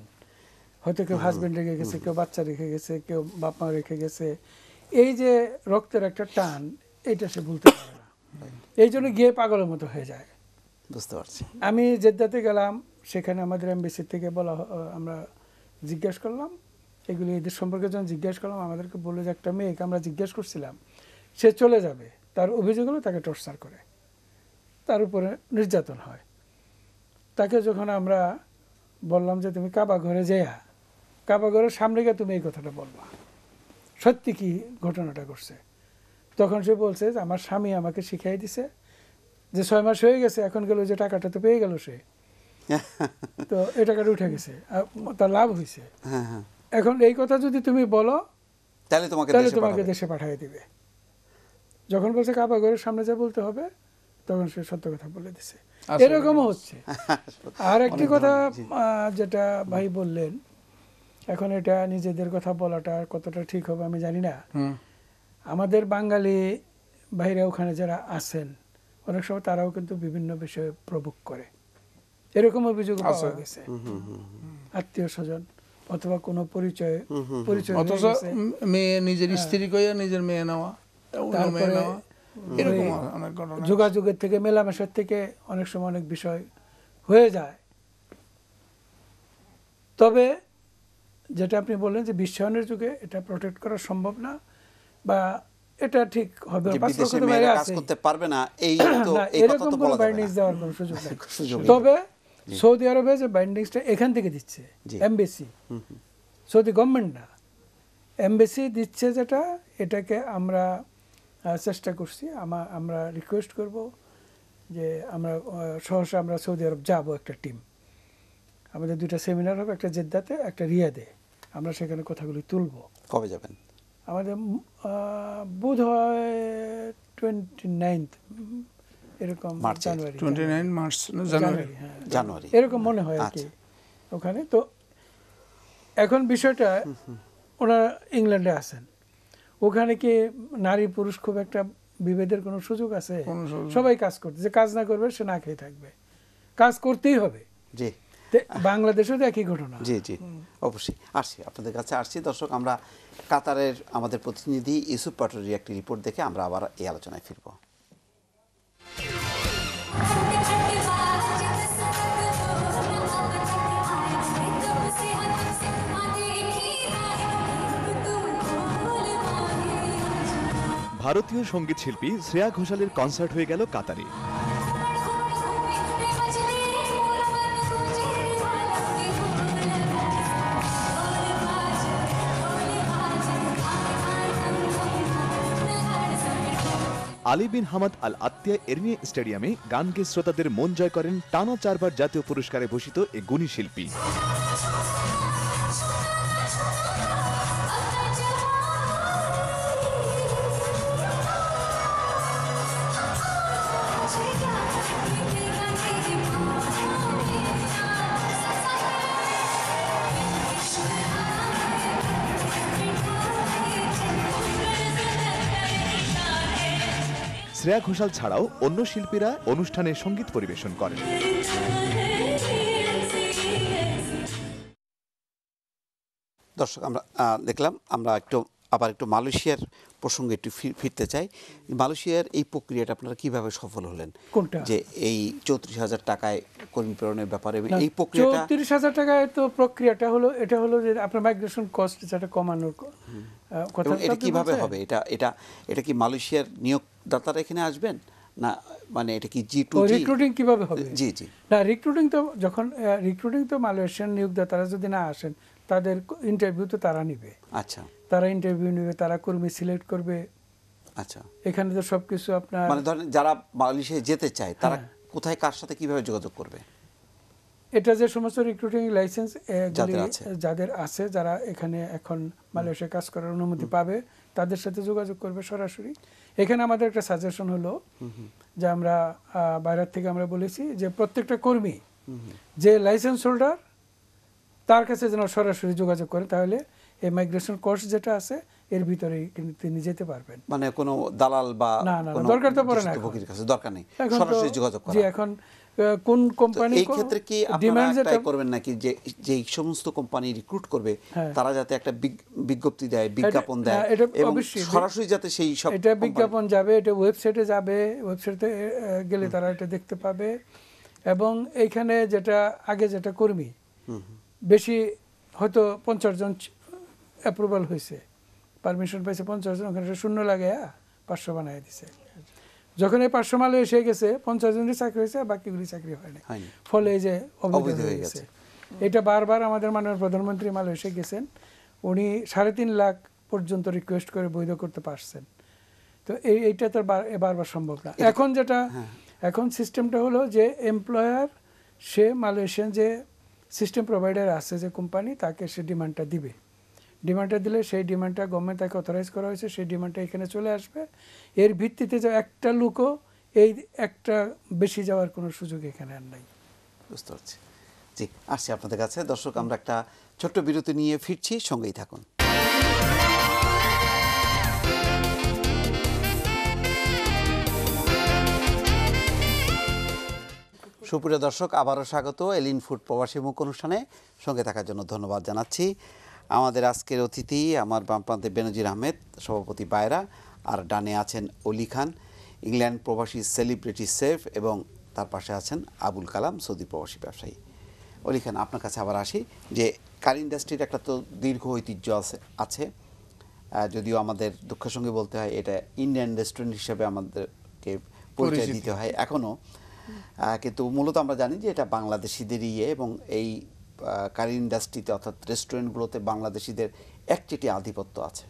হয়তো কেউ হাজব্যান্ড রেখে গেছে কেউ বাচ্চা রেখে গেছে কেউ বাপ মা রেখে গেছে এই যে রক্তের একটা টান এটা সে ভুলতে পারে না এই জন্য গিয়ে পাগলের মতো হয়ে যায় বুঝতে পারছি আমি জেদ্দাতে গেলাম সেখানে আমাদের এমবিসি থেকে বলা আমরা জিজ্ঞেস করলাম এগুলি এদের সম্পর্কে যখন জিজ্ঞেস করলাম আমাদেরকে বলে যে একটা মেয়েকে আমরা জিজ্ঞেস করছিলাম সে চলে যাবে তার অভিযোগ হলো তাকে টর্চার করে তার উপরে নির্যাতন হয় তাকে যখন আমরা বললাম যে তুমি কাবা ঘরে যেয়া কাপাগরের সামনে গিয়ে তুমি এই কথাটা বলবা সত্যি কি ঘটনাটা ঘটছে তখন সে বলছে যে আমার স্বামী আমাকে শিখাই দিছে যে ছয় মাস হয়ে গেছে এখন গেল যে টাকাটা তো পেয়ে গেল সে তো এ টাকাটা উঠে গেছে তার লাভ হয়েছে হ্যাঁ, হ্যাঁ। এখন এই কথা যদি তুমি বলো তাহলে তোমাকে তাহলে তোমাকে দেশে পাঠিয়ে দিবে যখন বলছে ঘরের সামনে যা বলতে হবে তখন সে সত্য কথা বলে দিছে এরকমও হচ্ছে আর একটি কথা যেটা ভাই বললেন এখন এটা নিজেদের কথা বলাটা কতটা ঠিক হবে আমি জানি না আমাদের বাঙালি বাইরে ওখানে যারা আছেন অনেক সময় তারাও কিন্তু বিভিন্ন বিষয়ে প্রভোগ করে এরকম অভিযোগ পাওয়া আচ্ছা। গেছে আত্মীয় স্বজন অথবা কোনো পরিচয় পরিচয় অথচ মেয়ে নিজের হ্যাঁ। স্ত্রী নিজের মেয়ে নেওয়া তারপরে যোগাযোগের থেকে মেলামেশার থেকে অনেক সময় অনেক বিষয় হয়ে যায় তবে যেটা আপনি বললেন যে বিশ্বায়নের যুগে এটা প্রোটেক্ট করা সম্ভব না বা এটা ঠিক হবে করতে পারবে না এই তো এই কথা দেওয়ার কোনো সুযোগ নেই তবে সৌদি আরবে যে বাইন্ডিংসটা এখান থেকে দিচ্ছে এমবেসি সৌদি গভর্নমেন্ট না এমবেসি দিচ্ছে যেটা এটাকে আমরা চেষ্টা করছি আমরা রিকোয়েস্ট করব যে আমরা সহসা আমরা সৌদি আরব যাব একটা টিম আমাদের দুটা সেমিনার হবে একটা জেদ্দাতে একটা রিয়াদে আমরা সেখানে কথাগুলি তুলব কবে যাবেন আমাদের বোধ হয় টোয়েন্টি নাইন্থ এরকম জানুয়ারি টোয়েন্টি নাইন মার্চ হ্যাঁ, জানুয়ারি জানুয়ারি এরকম মনে হয় আর কি আচ্ছা। ওখানে তো এখন বিষয়টা ওনারা ইংল্যান্ডে আছেন ওখানে কি নারী পুরুষ খুব একটা বিভেদের কোনো সুযোগ আছে সবাই কাজ করতে যে কাজ না করবে সে না খেয়ে থাকবে কাজ করতেই হবে জি বাংলাদেশের একই ঘটনা জি জি অবশ্যই আসছি আপনাদের কাছে আসছি দর্শক আমরা কাতারের আমাদের প্রতিনিধি ইউসুফ পাটরি একটি রিপোর্ট দেখে আমরা আবার এই আলোচনায় ফিরব ভারতীয় সঙ্গীত শিল্পী শ্রেয়া ঘোষালের কনসার্ট হয়ে গেল কাতারে আলী বিন হামাদ আল আত্মিয়া এরনিয়ে স্টেডিয়ামে গানকে শ্রোতাদের মন জয় করেন টানা চারবার জাতীয় পুরস্কারে ভূষিত এ গুণী শিল্পী শ্রেয়া ঘোষাল ছাড়াও অন্য শিল্পীরা অনুষ্ঠানে সঙ্গীত পরিবেশন করেন দর্শক আমরা দেখলাম আমরা একটু আবার একটু মালয়েশিয়ার প্রসঙ্গে একটু ফিরতে চাই মালয়েশিয়ার এই প্রক্রিয়াটা আপনারা কিভাবে সফল হলেন কোনটা যে এই চৌত্রিশ হাজার টাকায় কর্মী প্রেরণের ব্যাপারে এই প্রক্রিয়াটা চৌত্রিশ হাজার টাকায় তো প্রক্রিয়াটা হলো এটা হলো যে আপনার মাইগ্রেশন কস্ট যেটা কমানোর এটা কিভাবে হবে এটা এটা এটা কি মালয়েশিয়ার নিয়োগদাতারা এখানে আসবেন না মানে এটা কি জি টু রিক্রুটিং কিভাবে হবে জি জি না রিক্রুটিং তো যখন রিক্রুটিং তো মালয়েশিয়ান নিয়োগদাতারা যদি না আসেন তাদের ইন্টারভিউ তো তারা নিবে আচ্ছা তারা ইন্টারভিউ নেবে তারা কর্মী সিলেক্ট করবে আচ্ছা এখানে তো সবকিছু আপনার মানে ধরেন যারা মালয়েশিয়া যেতে চায় তারা হ্যাঁ। কোথায় কার সাথে কিভাবে যোগাযোগ করবে এটা যে সমস্ত রিক্রুটিং লাইসেন্স যাদের আছে যারা এখানে এখন মালয়েশিয়া কাজ করার অনুমতি পাবে তাদের সাথে যোগাযোগ করবে সরাসরি এখানে আমাদের একটা সাজেশন হলো যে আমরা বাইরের থেকে আমরা বলেছি যে প্রত্যেকটা কর্মী যে লাইসেন্স হোল্ডার তার কাছে যেন সরাসরি যোগাযোগ করে তাহলে এই মাইগ্রেশন কোর্স যেটা আছে এর ভিতরে কিন্তু তিনি যেতে পারবেন মানে কোনো দালাল বা না না দরকার তো পড়ে না দরকার নেই সরাসরি যোগাযোগ করা এখন কোন কোম্পানি এই ক্ষেত্রে কি আপনারা ট্রাই করবেন নাকি যে যে সমস্ত কোম্পানি রিক্রুট করবে হ্যাঁ। তারা যাতে একটা বিজ্ঞপ্তি দেয় বিজ্ঞাপন দেয় হ্যাঁ, এবং সরাসরি যাতে সেই সব এটা বিজ্ঞাপন যাবে এটা ওয়েবসাইটে যাবে ওয়েবসাইটে গেলে তারা এটা দেখতে পাবে এবং এইখানে যেটা আগে যেটা কর্মী বেশি হয়তো পঞ্চাশ জন অ্যাপ্রুভাল হয়েছে পারমিশন পাইছে পঞ্চাশ জন ওখানে শূন্য লাগে হ্যাঁ? পাঁচশো বানাই দিছে যখন এই পাঁচশো মালে এসে গেছে পঞ্চাশ জনের চাকরি হয়েছে বাকিগুলি চাকরি হয়নি ফলে এই যে অবৈধ হয়ে গেছে এটা বারবার আমাদের মাননীয় প্রধানমন্ত্রী এসে গেছেন উনি সাড়ে তিন লাখ পর্যন্ত রিকোয়েস্ট করে বৈধ করতে পারছেন তো এই এইটা তো বারবার সম্ভব না এখন যেটা হ্যাঁ। এখন সিস্টেমটা হলো যে এমপ্লয়ার সে মালয়েশিয়ান যে সিস্টেম প্রোভাইডার আছে যে কোম্পানি তাকে সে ডিমান্ডটা দিবে ডিমান্ডটা দিলে সেই ডিমান্ডটা গভর্নমেন্ট তাকে অথরাইজ করা হয়েছে সেই ডিমান্ডটা এখানে চলে আসবে এর ভিত্তিতে যে একটা লোকও এই একটা বেশি যাওয়ার কোনো সুযোগ এখানে আর নাই বুঝতে পারছি জি আসছি আপনাদের কাছে দর্শক আমরা একটা ছোট্ট বিরতি নিয়ে ফিরছি সঙ্গেই থাকুন সুপ্রিয় দর্শক আবারও স্বাগত এলিন ফুড প্রবাসী মুখ অনুষ্ঠানে সঙ্গে থাকার জন্য ধন্যবাদ জানাচ্ছি আমাদের আজকের অতিথি আমার বামপ্রান্তে বেনজির আহমেদ সভাপতি বায়রা আর ডানে আছেন অলি খান ইংল্যান্ড প্রবাসী সেলিব্রিটি সেফ এবং তার পাশে আছেন আবুল কালাম সৌদি প্রবাসী ব্যবসায়ী অলি খান আপনার কাছে আবার আসি যে কার ইন্ডাস্ট্রির একটা তো দীর্ঘ ঐতিহ্য আছে আছে যদিও আমাদের দুঃখের সঙ্গে বলতে হয় এটা ইন্ডিয়ান রেস্টুরেন্ট হিসেবে আমাদেরকে পরিচয় দিতে হয় এখনও কিন্তু মূলত আমরা জানি যে এটা বাংলাদেশিদেরই ইয়ে এবং এই কারি ইন্ডাস্ট্রিতে অর্থাৎ রেস্টুরেন্টগুলোতে বাংলাদেশিদের একচেটি আধিপত্য আছে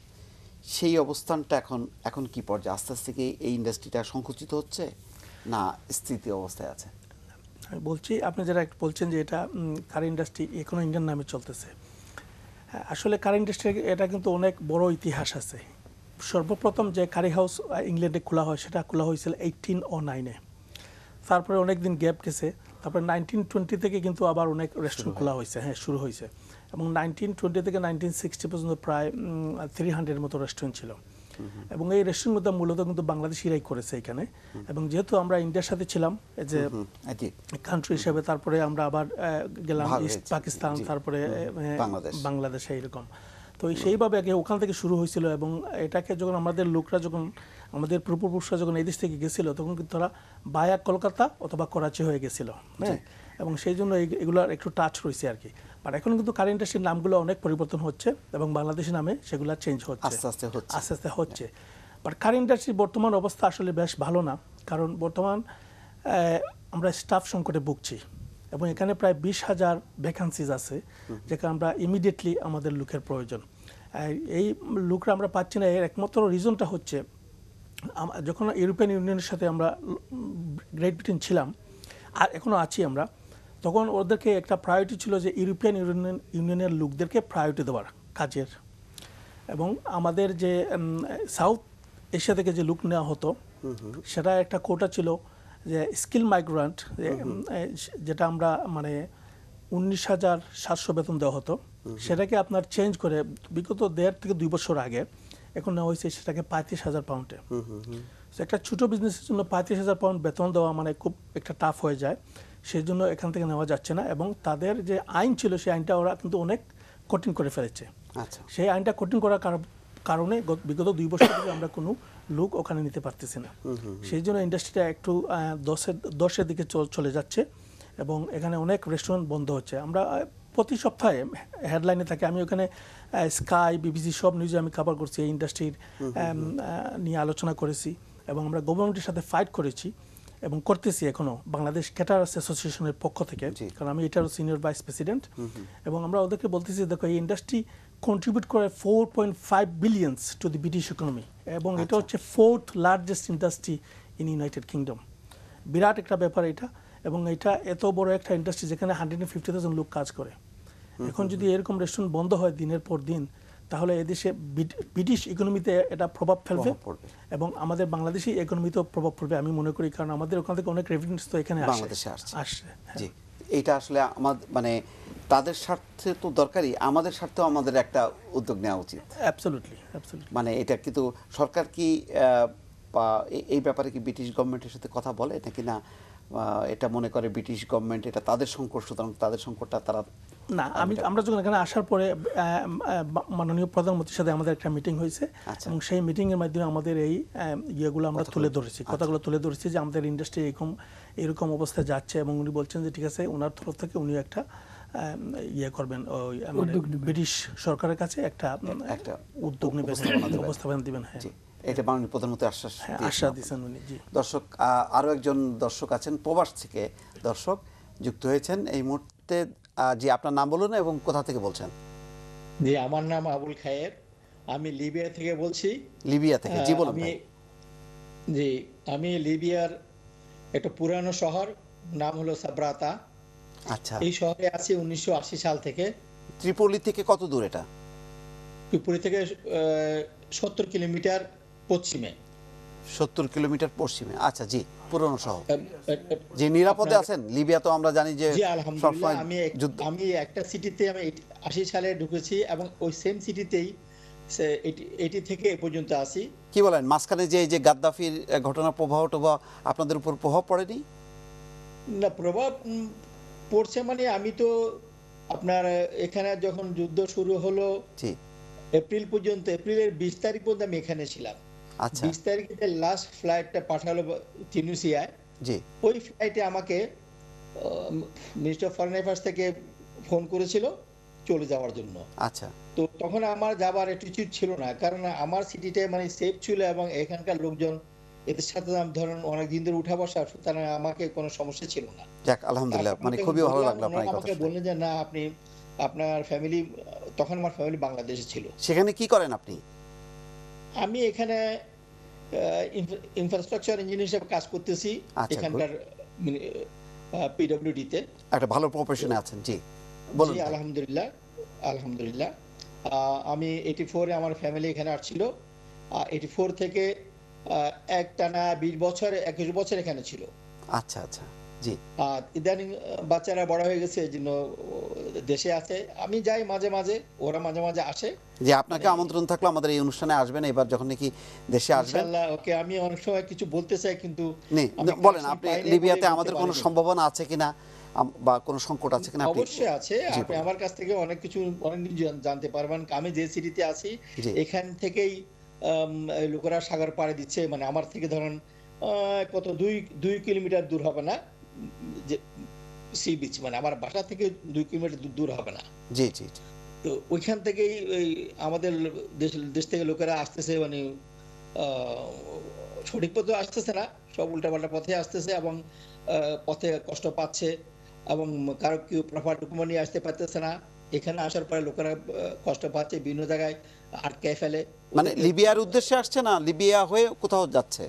সেই অবস্থানটা এখন এখন কি পর্যায়ে আস্তে আস্তে কি এই ইন্ডাস্ট্রিটা সংকুচিত হচ্ছে না স্থিতি অবস্থায় আছে আমি বলছি আপনি যারা বলছেন যে এটা কার ইন্ডাস্ট্রি এখনও ইন্ডিয়ান নামে চলতেছে হ্যাঁ, আসলে কার ইন্ডাস্ট্রি এটা কিন্তু অনেক বড় ইতিহাস আছে সর্বপ্রথম যে কারি হাউস ইংল্যান্ডে খোলা হয় সেটা খোলা হয়েছিল এইটিন ও নাইনে তারপরে অনেক দিন গ্যাপ গেছে তারপরে নাইনটিন টোয়েন্টি থেকে কিন্তু আবার অনেক রেস্টুরেন্ট খোলা হয়েছে হ্যাঁ শুরু হয়েছে এবং নাইনটিন টোয়েন্টি থেকে নাইনটিন সিক্সটি পর্যন্ত প্রায় থ্রি হান্ড্রেড মতো রেস্টুরেন্ট ছিল এবং এই রেস্টুরেন্ট মধ্যে মূলত কিন্তু বাংলাদেশিরাই করেছে এখানে এবং যেহেতু আমরা ইন্ডিয়ার সাথে ছিলাম যে কান্ট্রি হিসেবে তারপরে আমরা আবার গেলাম ইস্ট পাকিস্তান তারপরে হ্যাঁ, বাংলাদেশ এইরকম তো সেইভাবে আগে ওখান থেকে শুরু হয়েছিল এবং এটাকে যখন আমাদের লোকরা যখন আমাদের পূর্বপুরুষরা যখন এই দেশ থেকে গেছিল তখন কিন্তু তারা বায়া কলকাতা অথবা করাচি হয়ে গেছিল হ্যাঁ এবং সেই জন্য এগুলার একটু টাচ রয়েছে আর কি বাট এখন কিন্তু কারেন্ট ইন্ডাস্ট্রির নামগুলো অনেক পরিবর্তন হচ্ছে এবং বাংলাদেশি নামে সেগুলো চেঞ্জ হচ্ছে আস্তে আস্তে হচ্ছে আস্তে আস্তে হচ্ছে বাট কারেন্ট ইন্ডাস্ট্রির বর্তমান অবস্থা আসলে বেশ ভালো না কারণ বর্তমান আমরা স্টাফ সংকটে ভুগছি এবং এখানে প্রায় বিশ হাজার ভ্যাকান্সিজ আছে যেখানে আমরা ইমিডিয়েটলি আমাদের লোকের প্রয়োজন এই লোকরা আমরা পাচ্ছি না এর একমাত্র রিজনটা হচ্ছে যখন ইউরোপিয়ান ইউনিয়নের সাথে আমরা গ্রেট ব্রিটেন ছিলাম আর এখনও আছি আমরা তখন ওদেরকে একটা প্রায়োরিটি ছিল যে ইউরোপিয়ান ইউনিয়ন ইউনিয়নের লোকদেরকে প্রায়োরিটি দেওয়ার কাজের এবং আমাদের যে সাউথ এশিয়া থেকে যে লুক নেওয়া হতো সেটা একটা কোটা ছিল যে স্কিল মাইগ্রান্ট যেটা আমরা মানে উনিশ হাজার সাতশো বেতন দেওয়া হতো সেটাকে আপনার চেঞ্জ করে বিগত দেড় থেকে দুই বছর আগে এখন নেওয়া হয়েছে সেটাকে পঁয়ত্রিশ হাজার পাউন্ডে একটা ছোট বিজনেসের জন্য পঁয়ত্রিশ হাজার পাউন্ড বেতন দেওয়া মানে খুব একটা টাফ হয়ে যায় সেই জন্য এখান থেকে নেওয়া যাচ্ছে না এবং তাদের যে আইন ছিল সেই আইনটা ওরা কিন্তু অনেক কঠিন করে ফেলেছে আচ্ছা। সেই আইনটা কঠিন করার কারণে বিগত দুই বছর ধরে আমরা কোনো লোক ওখানে নিতে পারতেছে না সেই জন্য ইন্ডাস্ট্রিটা একটু দশের দশের দিকে চলে যাচ্ছে এবং এখানে অনেক রেস্টুরেন্ট বন্ধ হচ্ছে আমরা প্রতি সপ্তাহে হেডলাইনে থাকে আমি ওখানে স্কাই বিবিসি সব নিউজে আমি কভার করছি এই ইন্ডাস্ট্রির নিয়ে আলোচনা করেছি এবং আমরা গভর্নমেন্টের সাথে ফাইট করেছি এবং করতেছি এখনও বাংলাদেশ ক্যাটারার্স অ্যাসোসিয়েশনের পক্ষ থেকে কারণ আমি এটারও সিনিয়র ভাইস প্রেসিডেন্ট এবং আমরা ওদেরকে বলতেছি দেখো এই ইন্ডাস্ট্রি কন্ট্রিবিউট করে four point five billions to the British economy এবং এটা আচ্ছা। হচ্ছে fourth largest industry in United Kingdom বিরাট একটা ব্যাপার এটা এবং এটা এত বড় একটা ইন্ডাস্ট্রি যেখানে হান্ড্রেড অ্যান্ড ফিফটি থাউজেন্ড লোক কাজ করে এখন যদি এরকম রেস্টুরেন্ট বন্ধ হয় দিনের পর দিন তাহলে এদেশে ব্রিটিশ ইকোনমিতে এটা প্রভাব ফেলবে এবং আমাদের বাংলাদেশি ইকোনমিতেও প্রভাব ফেলবে আমি মনে করি কারণ আমাদের ওখান থেকে অনেক রেভিনিউস তো এখানে আসছে হ্যাঁ। জি এটা আসলে আমার মানে তাদের স্বার্থে তো দরকারই আমাদের স্বার্থেও আমাদের একটা উদ্যোগ নেওয়া উচিত মানে এটা কিন্তু সরকার কি এই ব্যাপারে কি ব্রিটিশ গভর্নমেন্টের সাথে কথা বলে নাকি না এটা মনে করে ব্রিটিশ গভর্নমেন্ট এটা তাদের সংকট সুতরাং তাদের সংকটটা তারা না আমি আমরা যখন এখানে আসার পরে মাননীয় প্রধানমন্ত্রীর সাথে আমাদের একটা মিটিং হয়েছে আচ্ছা। এবং সেই মিটিংয়ের মাধ্যমে আমাদের এই ইয়েগুলো আমরা তুলে ধরেছি আচ্ছা। কথাগুলো তুলে ধরেছি যে আমাদের ইন্ডাস্ট্রি এরকম এরকম অবস্থায় যাচ্ছে এবং উনি বলছেন যে ঠিক আছে ওনার তরফ থেকে উনি একটা ইয়ে করবেন ওই ব্রিটিশ সরকারের কাছে একটা একটা উদ্যোগ নেবেন উপস্থাপনা দিবেন হ্যাঁ এটা মাননীয় প্রধানমন্ত্রী আশ্বাস হ্যাঁ, আশ্বাস দিয়েছেন উনি জি দর্শক আরও একজন দর্শক আছেন প্রবাস থেকে দর্শক যুক্ত হয়েছেন এই মুহূর্তে জি আপনার নাম বলুন এবং কোথা থেকে বলছেন জি আমার নাম আবুল খায়ের আমি লিবিয়া থেকে বলছি লিবিয়া থেকে জি বলুন আমি জি আমি লিবিয়ার একটা পুরানো শহর নাম হলো সাব্রাতা আচ্ছা এই শহরে আছি সাল থেকে ত্রিপলি থেকে কত দূর এটা থেকে কিলোমিটার পশ্চিমে কিলোমিটার পশ্চিমে আচ্ছা জি পুরনো শহর যে নিরাপদে আছেন লিবিয়া তো আমরা জানি যে আমি আমি একটা সিটিতে আমি আশি সালে ঢুকেছি এবং ওই সেম সিটিতেই এটি থেকে এ পর্যন্ত আসি কি বলেন মাঝখানে যে এই যে গাদ্দাফির ঘটনা প্রবাহ টবাহ আপনাদের উপর প্রভাব পড়েনি না প্রভাব পড়ছে মানে আমি তো আপনার এখানে যখন যুদ্ধ শুরু হলো এপ্রিল পর্যন্ত এপ্রিলের বিশ তারিখ পর্যন্ত আমি এখানে ছিলাম আচ্ছা। বিশ তারিখে লাস্ট ফ্লাইটটা পাঠালো তিউনিসিয়ায় ওই ফ্লাইটে আমাকে মিনিস্টার ফরেন অ্যাফেয়ার্স থেকে ফোন করেছিল চলে যাওয়ার জন্য আচ্ছা তো তখন আমার যাবার অ্যাটিচিউড ছিল না কারণ আমার সিটিতে মানে সেফ ছিল এবং এখানকার লোকজন এদের সাথে ধরেন অনেক দিন ধরে উঠা বসা সুতরাং আমাকে কোনো সমস্যা ছিল না যাক আলহামদুলিল্লাহ মানে খুবই ভালো লাগলো আপনার কথা শুনে বললেন যে না আপনি আপনার ফ্যামিলি তখন আমার ফ্যামিলি বাংলাদেশে ছিল সেখানে কি করেন আপনি আমি এখানে ইনফ্রাস্ট্রাকচার ইঞ্জিনিয়ার হিসেবে কাজ করতেছি আচ্ছা, এখানকার পিডব্লিউডি মানে, তে একটা ভালো প্রফেশনে আছেন জি বলুন আলহামদুলিল্লাহ আলহামদুলিল্লাহ আমি 84 এ আমার ফ্যামিলি এখানে আসছিল 84 থেকে এক টানা বিশ বছর একুশ বছর এখানে ছিল আচ্ছা আচ্ছা জি আর ইদানিং বাচ্চারা বড় হয়ে গেছে এই দেশে আছে আমি যাই মাঝে মাঝে ওরা মাঝে মাঝে আসে যে আপনাকে মানে আমন্ত্রণ থাকলো আমাদের এই অনুষ্ঠানে আসবেন এবার যখন নাকি দেশে আসবেন ইনশাআল্লাহ ওকে আমি অনেক সময় কিছু বলতে চাই কিন্তু বলেন আপনি লিবিয়াতে আমাদের কোনো সম্ভাবনা আছে কিনা বা কোনো সংকট আছে কিনা অবশ্যই আছে আপনি আমার কাছ থেকে অনেক কিছু অনেক জানতে পারবেন আমি যে সিটিতে আছি এখান থেকেই লোকেরা সাগর পাড়ে দিচ্ছে মানে আমার থেকে ধরেন কত দুই দুই কিলোমিটার দূর হবে না যে সি বিচ মানে আমার বাসা থেকে দুই কিলোমিটার দূর হবে না জি জি তো ওইখান থেকেই ওই আমাদের দেশ দেশ থেকে লোকেরা আসতেছে মানে সঠিক পথে আসতেছে না সব উল্টাপাল্টা পথে আসতেছে এবং পথে কষ্ট পাচ্ছে এবং কারো কেউ প্রপার ডকুমেন্ট নিয়ে আসতে পারতেছে না এখানে আসার পরে লোকেরা কষ্ট পাচ্ছে বিভিন্ন জায়গায় আটকে ফেলে মানে লিবিয়ার উদ্দেশ্যে আসছে না লিবিয়া হয়ে কোথাও যাচ্ছে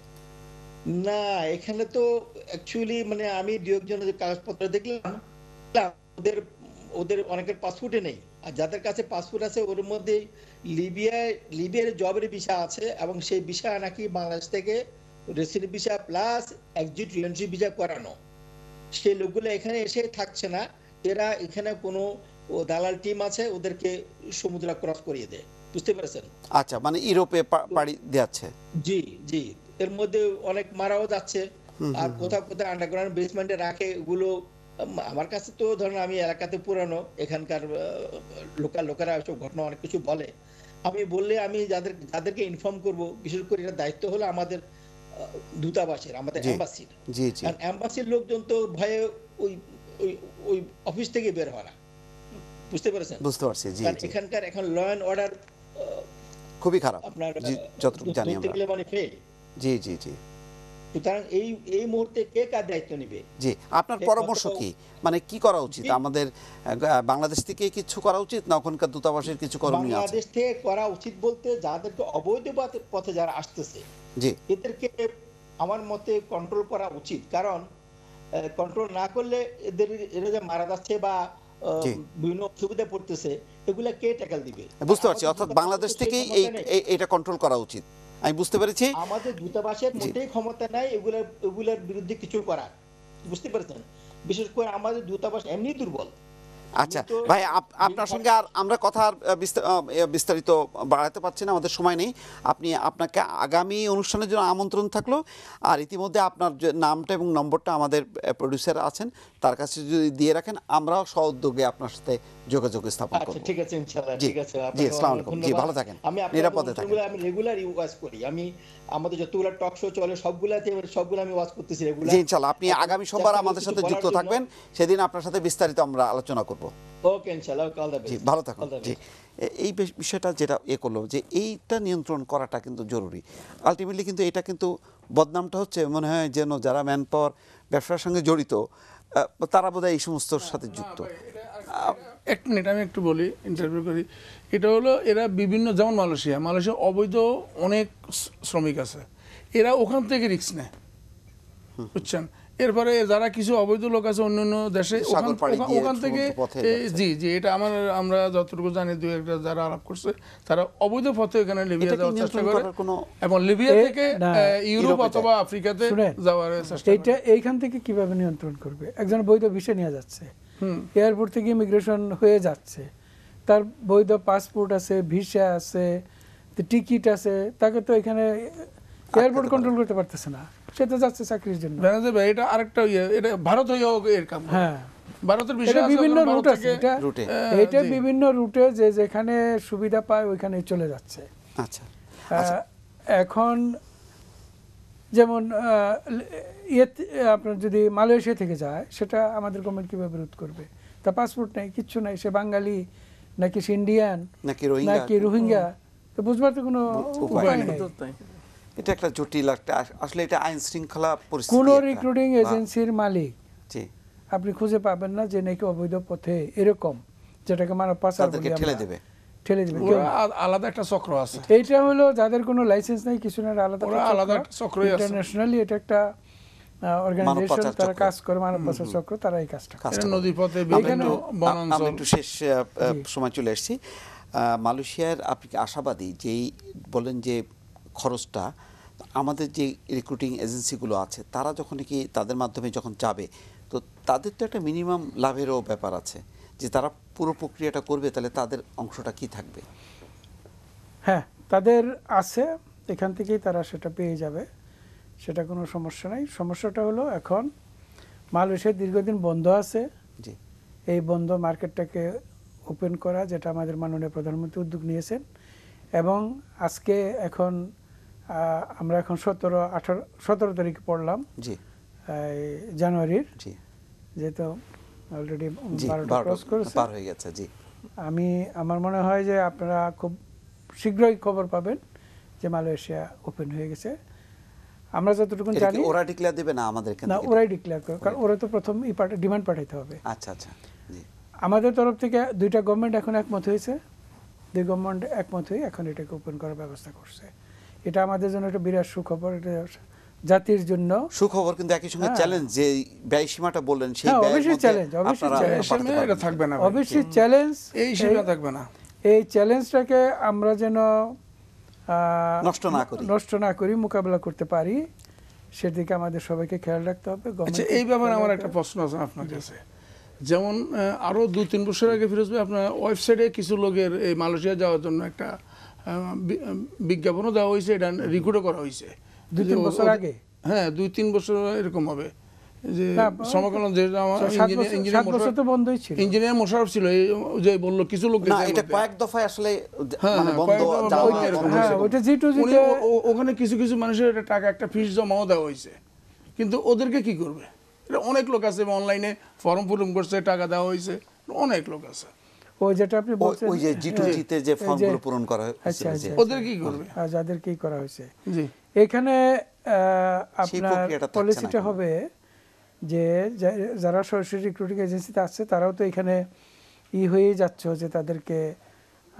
না এখানে তো অ্যাকচুয়ালি মানে আমি দু একজনের কাগজপত্র দেখলাম ওদের ওদের অনেকের পাসপোর্টে নেই আর যাদের কাছে পাসপোর্ট আছে ওর মধ্যে লিবিয়ায় লিবিয়ার জবের ভিসা আছে এবং সেই ভিসা নাকি বাংলাদেশ থেকে resident visa plus exit reentry visa করানো সেই লোকগুলো এখানে এসে থাকছে না এরা এখানে কোনো দালাল টিম আছে ওদেরকে সমুদ্র ক্রস করিয়ে দেয় বুঝতে পেরেছেন আচ্ছা মানে ইউরোপে পাড়ি জি জি এর মধ্যে অনেক মারাও যাচ্ছে আর কোথাও আন্ডারগ্রাউন্ড বেসমেন্টে রাখে এগুলো আমার কাছে তো ধরেন আমি এলাকাতে পুরানো এখানকার লোকাল লোকেরা সব ঘটনা অনেক কিছু বলে আমি বললে আমি যাদের যাদেরকে ইনফর্ম করব বিশেষ করে এটা দায়িত্ব হলো আমাদের দূতাবাসের আমাদের অ্যাম্বাসির অ্যাম্বাসির লোকজন তো ভয়ে ওই ওই ওই অফিস থেকে বের হয় না বুঝতে পেরেছেন বুঝতে পারছি এখানকার এখন ল অ্যান্ড অর্ডার খুবই খারাপ আপনার যতটুকু জানি আমরা মানে জি জি জি সুতরাং এই এই মুহূর্তে কে কার দায়িত্ব নেবে জি আপনার পরামর্শ কি মানে কি করা উচিত আমাদের বাংলাদেশ থেকে কিছু করা উচিত না ওখানকার দূতাবাসের কিছু করণীয় আছে বাংলাদেশ থেকে করা উচিত বলতে যাদেরকে অবৈধ পথে যারা আসতেছে জি এদেরকে আমার মতে কন্ট্রোল করা উচিত কারণ কন্ট্রোল না করলে এদের এরা যে মারা যাচ্ছে বা বিভিন্ন অসুবিধা পড়তেছে এগুলা কে দিবে হ্যাঁ, বুঝতে পারছি অর্থাৎ বাংলাদেশ থেকেই এটা কন্ট্রোল করা উচিত আমি বুঝতে পেরেছি আমাদের দূতাবাসের মোটেই ক্ষমতা নাই এগুলার বিরুদ্ধে কিছু করার বুঝতে পারছেন বিশেষ করে আমাদের দূতাবাস এমনি দুর্বল আচ্ছা ভাই আপনার সঙ্গে আর আমরা কথা বিস্তারিত বাড়াতে পারছি না আমাদের সময় নেই আপনি আপনাকে আগামী অনুষ্ঠানের জন্য আমন্ত্রণ থাকলো আর ইতিমধ্যে আপনার নামটা এবং নম্বরটা আমাদের প্রডিউসার আছেন তার কাছে যদি দিয়ে রাখেন আমরাও সহযোগে আপনার সাথে যোগাযোগ স্থাপন আচ্ছা, করব ঠিক আছে ইনশাআল্লাহ ঠিক আছে জি আসসালামু আলাইকুম জি ভালো থাকেন আমি নিরাপদে থাকেন আমি রেগুলার ইউজ করি আমি আমাদের যতগুলো টক শো চলে সবগুলাতে সবগুলো আমি ওয়াজ করতেছি রেগুলার জি ইনশাআল্লাহ আপনি আচ্ছা, আগামী সোমবার আমাদের সাথে যুক্ত থাকবেন সেদিন আপনার সাথে বিস্তারিত আমরা আলোচনা করব ওকে ইনশাআল্লাহ কল দ্য জি ভালো থাকুন জি এই বিষয়টা যেটা এ করলো যে এইটা নিয়ন্ত্রণ করাটা কিন্তু জরুরি আলটিমেটলি কিন্তু এটা কিন্তু বদনামটা হচ্ছে মনে হয় যেন যারা ম্যানপাওয়ার ব্যবসার সঙ্গে জড়িত তারা বোধহয় এই সমস্তর হ্যাঁ, সাথে যুক্ত এক মিনিট আমি একটু বলি ইন্টারভিউ করি এটা হলো এরা বিভিন্ন যেমন মালয়েশিয়া মালয়েশিয়া অবৈধ অনেক শ্রমিক আছে এরা ওখান থেকে রিক্স নেয় বুঝছেন এরপরে যারা কিছু অবৈধ লোক আছে অন্য অন্য দেশে ওখান থেকে জি জি এটা আমার আমরা যতটুকু জানি দুই একটা যারা আলাপ করছে তারা অবৈধ পথে এখানে লিবিয়া যাওয়ার চেষ্টা করে এবং লিবিয়া থেকে ইউরোপ অথবা আফ্রিকাতে যাওয়ার চেষ্টা এটা এইখান থেকে কিভাবে নিয়ন্ত্রণ করবে একজন বৈধ ভিসা নিয়ে যাচ্ছে এয়ারপোর্ট থেকে ইমিগ্রেশন হয়ে যাচ্ছে তার বৈধ পাসপোর্ট আছে ভিসা আছে টিকিট আছে তাকে তো এখানে এয়ারপোর্ট কন্ট্রোল করতে পারতেছে না যাচ্ছে চাকরির জন্য ব্যানার্জি ভাই এটা আরেকটা ইয়ে, এটা ভারত এর কাম হ্যাঁ ভারতের বিষয় বিভিন্ন রুট আছে এটা বিভিন্ন রুটে যে যেখানে সুবিধা পায় ওইখানে চলে যাচ্ছে আচ্ছা, আচ্ছা। এখন যেমন ইয়ে আপনার যদি মালয়েশিয়া থেকে যায় সেটা আমাদের গভর্নমেন্ট কিভাবে রোধ করবে তা পাসপোর্ট নেই কিচ্ছু নাই সে বাঙালি নাকি সে ইন্ডিয়ান নাকি রোহিঙ্গা নাকি রোহিঙ্গা তো বুঝবার তো কোনো উপায় নেই এটা একটা জটিল একটা আসলে এটা আইন শৃঙ্খলা পরিস্থিতি কোন রিক্রুটিং এজেন্সির মালিক জি আপনি খুঁজে পাবেন না যে নাকি অবৈধ পথে এরকম যেটাকে মানব পাচার বলি ঠেলে দেবে ঠেলে দেবে আলাদা একটা চক্র আছে এইটা হলো যাদের কোনো লাইসেন্স নাই কিছু না আলাদা আলাদা একটা চক্র আছে ইন্টারন্যাশনালি এটা একটা অর্গানাইজেশন তারা কাজ করে মানব পাচার চক্র তারা এই কাজটা করে নদী পথে বিভিন্ন বনাঞ্চল আমি একটু শেষ সময় চলে এসেছি মালয়েশিয়ার আপনি আশাবাদী যেই বলেন যে খরচটা আমাদের যে রিক্রুটিং এজেন্সিগুলো আছে তারা যখন কি তাদের মাধ্যমে যখন যাবে তো তাদের তো একটা মিনিমাম লাভেরও ব্যাপার আছে যে তারা পুরো প্রক্রিয়াটা করবে তাহলে তাদের অংশটা কি থাকবে হ্যাঁ তাদের আছে এখান থেকেই তারা সেটা পেয়ে যাবে সেটা কোনো সমস্যা নাই সমস্যাটা হলো এখন মালয়েশিয়া দীর্ঘদিন বন্ধ আছে জি এই বন্ধ মার্কেটটাকে ওপেন করা যেটা আমাদের মাননীয় প্রধানমন্ত্রী উদ্যোগ নিয়েছেন এবং আজকে এখন আমরা এখন সতেরো আঠারো সতেরো তারিখ পড়লাম জি জানুয়ারির জি যেহেতু অলরেডি পার হয়ে গেছে জি আমি আমার মনে হয় যে আপনারা খুব শীঘ্রই খবর পাবেন যে মালয়েশিয়া ওপেন হয়ে গেছে আমরা যতটুকু জানি ওরা ডিক্লেয়ার দেবে না আমাদের না ওরাই ডিক্লেয়ার করবে কারণ ওরা তো প্রথম ই ডিমান্ড পাঠাইতে হবে আচ্ছা আচ্ছা আমাদের তরফ থেকে দুইটা গভর্নমেন্ট এখন একমত হয়েছে দুই গভর্নমেন্ট একমত হয়ে এখন এটাকে ওপেন করার ব্যবস্থা করছে এটা আমাদের জন্য একটা বিরাট সুখবর এটা জাতির জন্য সুখবর কিন্তু একই সঙ্গে চ্যালেঞ্জ যে ব্যয় সীমাটা বললেন সেই হ্যাঁ, ব্যয় অবশ্যই চ্যালেঞ্জ অবশ্যই এটা থাকবে না অবশ্যই চ্যালেঞ্জ এই সীমা থাকবে না এই চ্যালেঞ্জটাকে আমরা যেন নষ্ট না করি নষ্ট না করি মোকাবেলা করতে পারি সেদিকে আমাদের সবাইকে খেয়াল রাখতে হবে আচ্ছা এই ব্যাপারে আমার একটা প্রশ্ন আছে আপনার কাছে যেমন আরো দুই তিন বছর আগে ফিরোজ ভাই আপনার ওয়েবসাইটে কিছু লোকের এই মালয়েশিয়া যাওয়ার জন্য একটা বিজ্ঞাপনও দেওয়া হয়েছে এটা রিক্রুটও করা হয়েছে দুই তিন বছর আগে হ্যাঁ দুই তিন বছর এরকম হবে যে সমকালীন যে ইঞ্জিনিয়ার মোশারফ ছিল যে বলল কিছু লোক এটা আসলে হ্যাঁ, মানে হ্যাঁ, বন্ধ হ্যাঁ, ওটা ওখানে কিছু কিছু মানুষের টাকা একটা ফিস জমাও দেওয়া হয়েছে কিন্তু ওদেরকে কি করবে অনেক লোক আছে অনলাইনে ফর্ম ফুরম করছে টাকা দেওয়া হয়েছে অনেক লোক আছে যেটা আপনি বলছেন ওই যে হ্যাঁ, যে পূরণ করা হয়েছে আচ্ছা, আচ্ছা, ওদের কি আচ্ছা। করবে হ্যাঁ, যাদের কি করা হয়েছে জি এখানে আপনার পলিসিটা হবে যে যারা সরাসরি রিক্রুটিং এজেন্সিতে আসছে তারাও তো এখানে ই হয়ে যাচ্ছে যে তাদেরকে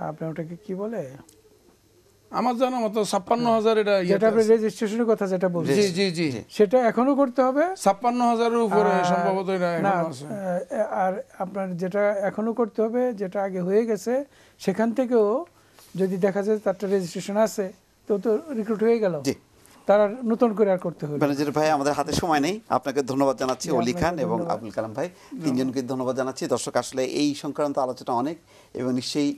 আপনার ওটাকে কি বলে আমার জানা মতো ছাপ্পান্ন হাজার এটা যেটা আপনি রেজিস্ট্রেশনের কথা যেটা বলছি জি জি জি সেটা এখনো করতে হবে ছাপ্পান্ন হাজারের উপরে সম্ভবত আর আপনার যেটা এখনো করতে হবে যেটা আগে হয়ে গেছে সেখান থেকেও যদি দেখা যায় তারটা রেজিস্ট্রেশন আছে তো তো রিক্রুট হয়ে গেল জি তারা নতুন করে আর করতে হবে ব্যানার্জির ভাই আমাদের হাতে সময় নেই আপনাকে ধন্যবাদ জানাচ্ছি অলি খান এবং আবুল কালাম ভাই তিনজনকে ধন্যবাদ জানাচ্ছি দর্শক আসলে এই সংক্রান্ত আলোচনা অনেক এবং নিশ্চয়ই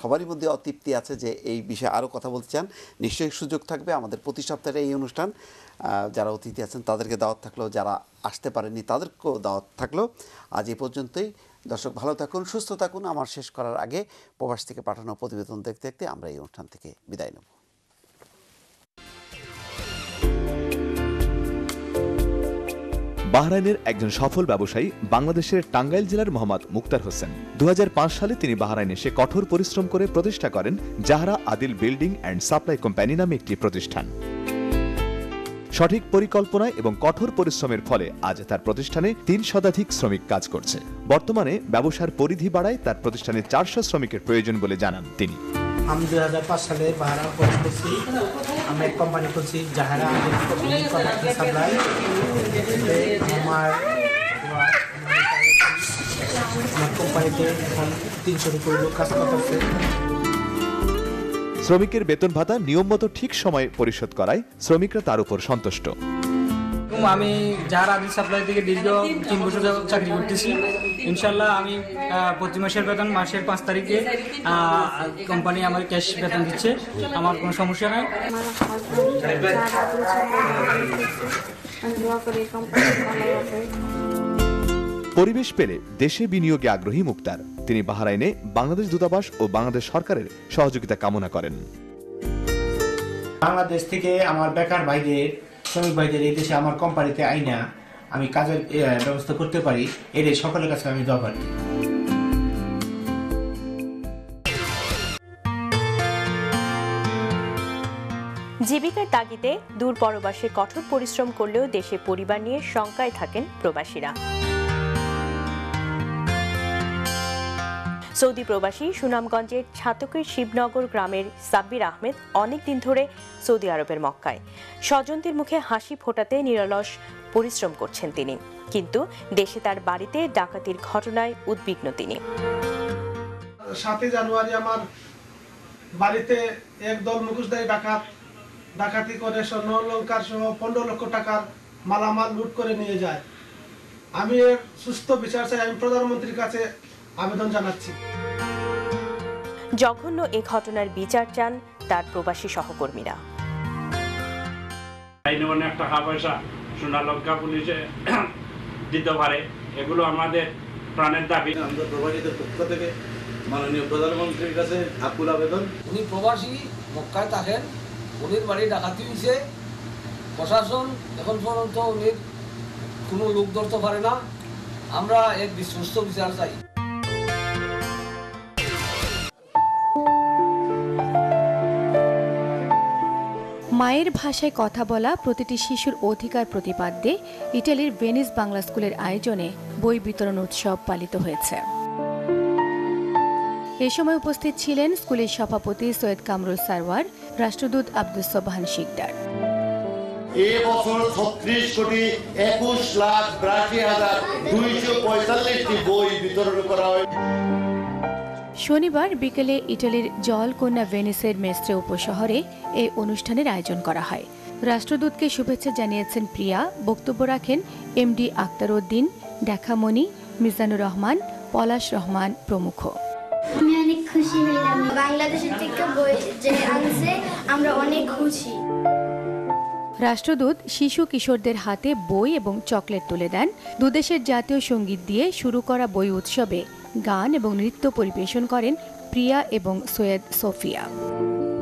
সবারই মধ্যে অতৃপ্তি আছে যে এই বিষয়ে আরও কথা বলতে চান নিশ্চয়ই সুযোগ থাকবে আমাদের প্রতি সপ্তাহে এই অনুষ্ঠান যারা অতিথি আছেন তাদেরকে দাওয়াত থাকলো যারা আসতে পারেনি তাদেরকেও দাওয়াত থাকলো আজ এ পর্যন্তই দর্শক ভালো থাকুন সুস্থ থাকুন আমার শেষ করার আগে প্রবাস থেকে পাঠানো প্রতিবেদন দেখতে দেখতে আমরা এই অনুষ্ঠান থেকে বিদায় নেব বাহরাইনের একজন সফল ব্যবসায়ী বাংলাদেশের টাঙ্গাইল জেলার মোহাম্মদ মুক্তার হোসেন দু সালে তিনি বাহরাইনে এসে কঠোর পরিশ্রম করে প্রতিষ্ঠা করেন Jahara Adil building and supply company নামে একটি প্রতিষ্ঠান সঠিক পরিকল্পনা এবং কঠোর পরিশ্রমের ফলে আজ তার প্রতিষ্ঠানে তিন শতাধিক শ্রমিক কাজ করছে বর্তমানে ব্যবসার পরিধি বাড়ায় তার প্রতিষ্ঠানে চারশো শ্রমিকের প্রয়োজন বলে জানান তিনি আমি দু সালে বাহারা কোর্স করছি আমি এক কোম্পানি করছি যাহারা সাপ্লাই আমার আমার কোম্পানিতে এখন তিনশোর লোক কাজ করতেছে শ্রমিকের বেতন ভাতা নিয়ম মতো ঠিক সময়ে পরিশোধ করায় শ্রমিকরা তার উপর সন্তুষ্ট আমি যার আদি সাপ্লাই থেকে দীর্ঘ তিন বছর চাকরি করতেছি ইনশাল্লাহ আমি প্রতি মাসের বেতন মাসের পাঁচ তারিখে কোম্পানি আমার ক্যাশ বেতন দিচ্ছে আমার কোনো সমস্যা নাই পরিবেশ পেলে দেশে বিনিয়োগে আগ্রহী মুক্তার তিনি বাহারাইনে বাংলাদেশ দূতাবাস ও বাংলাদেশ সরকারের সহযোগিতা কামনা করেন বাংলাদেশ থেকে আমার বেকার ভাইদের শ্রমিক ভাইদের এই দেশে আমার কোম্পানিতে আইনা আমি কাজের ব্যবস্থা করতে পারি এটাই সকলের কাছে আমি দরকার জীবিকার তাগিদে দূর পরবাসে কঠোর পরিশ্রম করলেও দেশে পরিবার নিয়ে শঙ্কায় থাকেন প্রবাসীরা সৌদি প্রবাসী সুনামগঞ্জের ছাতকের শিবনগর গ্রামের সাব্বির আহমেদ অনেক দিন ধরে সৌদি আরবের মক্কায় স্বজনদের মুখে হাসি ফোটাতে নিরলস পরিশ্রম করছেন তিনি কিন্তু দেশে তার বাড়িতে ডাকাতির ঘটনায় উদ্বিগ্ন তিনি সাতই জানুয়ারি আমার বাড়িতে একদল মুখোশধারী ডাকাত ডাকাতি করে স্বর্ণ অলঙ্কার সহ পনেরো লক্ষ টাকার মালামাল লুট করে নিয়ে যায় আমি সুস্থ বিচার চাই আমি প্রধানমন্ত্রীর কাছে আবেদন জানাচ্ছি জঘন্য এ ঘটনার বিচার চান তার প্রবাসী সহকর্মীরা আইনে অনেক টাকা পয়সা সোনালঙ্কা পুলিশে দিতে পারে এগুলো আমাদের প্রাণের দাবি আমরা প্রবাসীদের পক্ষ থেকে মাননীয় প্রধানমন্ত্রীর কাছে আকুল আবেদন উনি প্রবাসী মক্কায় থাকেন উনির বাড়ি ডাকাতি হয়েছে প্রশাসন এখন পর্যন্ত উনির কোনো লোক ধরতে পারে না আমরা এক বিশ্বস্ত বিচার চাই মায়ের ভাষায় কথা বলা প্রতিটি শিশুর অধিকার প্রতিপাদ্যে ইটালির ভেনিস বাংলা স্কুলের আয়োজনে বই বিতরণ উৎসব পালিত হয়েছে এ সময় উপস্থিত ছিলেন স্কুলের সভাপতি সৈয়দ কামরুল সারওয়ার রাষ্ট্রদূত আব্দুস সোবাহান শিকদার এ বছর ছত্রিশ কোটি একুশ লাখ বিরাশি হাজার দুইশো পঁয়তাল্লিশটি বই বিতরণ করা হয় শনিবার বিকেলে ইটালির জলকন্যা ভেনিসের মেস্ত্রে উপশহরে এই অনুষ্ঠানের আয়োজন করা হয় রাষ্ট্রদূতকে শুভেচ্ছা জানিয়েছেন প্রিয়া বক্তব্য রাখেন এমডি আক্তারউদ্দিন দেখামণি মিজানুর রহমান পলাশ রহমান প্রমুখ আমি অনেক খুশি হইলাম বাংলাদেশের থেকে বই যে আনছে আমরা অনেক খুশি রাষ্ট্রদূত শিশু কিশোরদের হাতে বই এবং চকলেট তুলে দেন দুদেশের জাতীয় সঙ্গীত দিয়ে শুরু করা বই উৎসবে গান এবং নৃত্য পরিবেশন করেন প্রিয়া এবং সৈয়দ সোফিয়া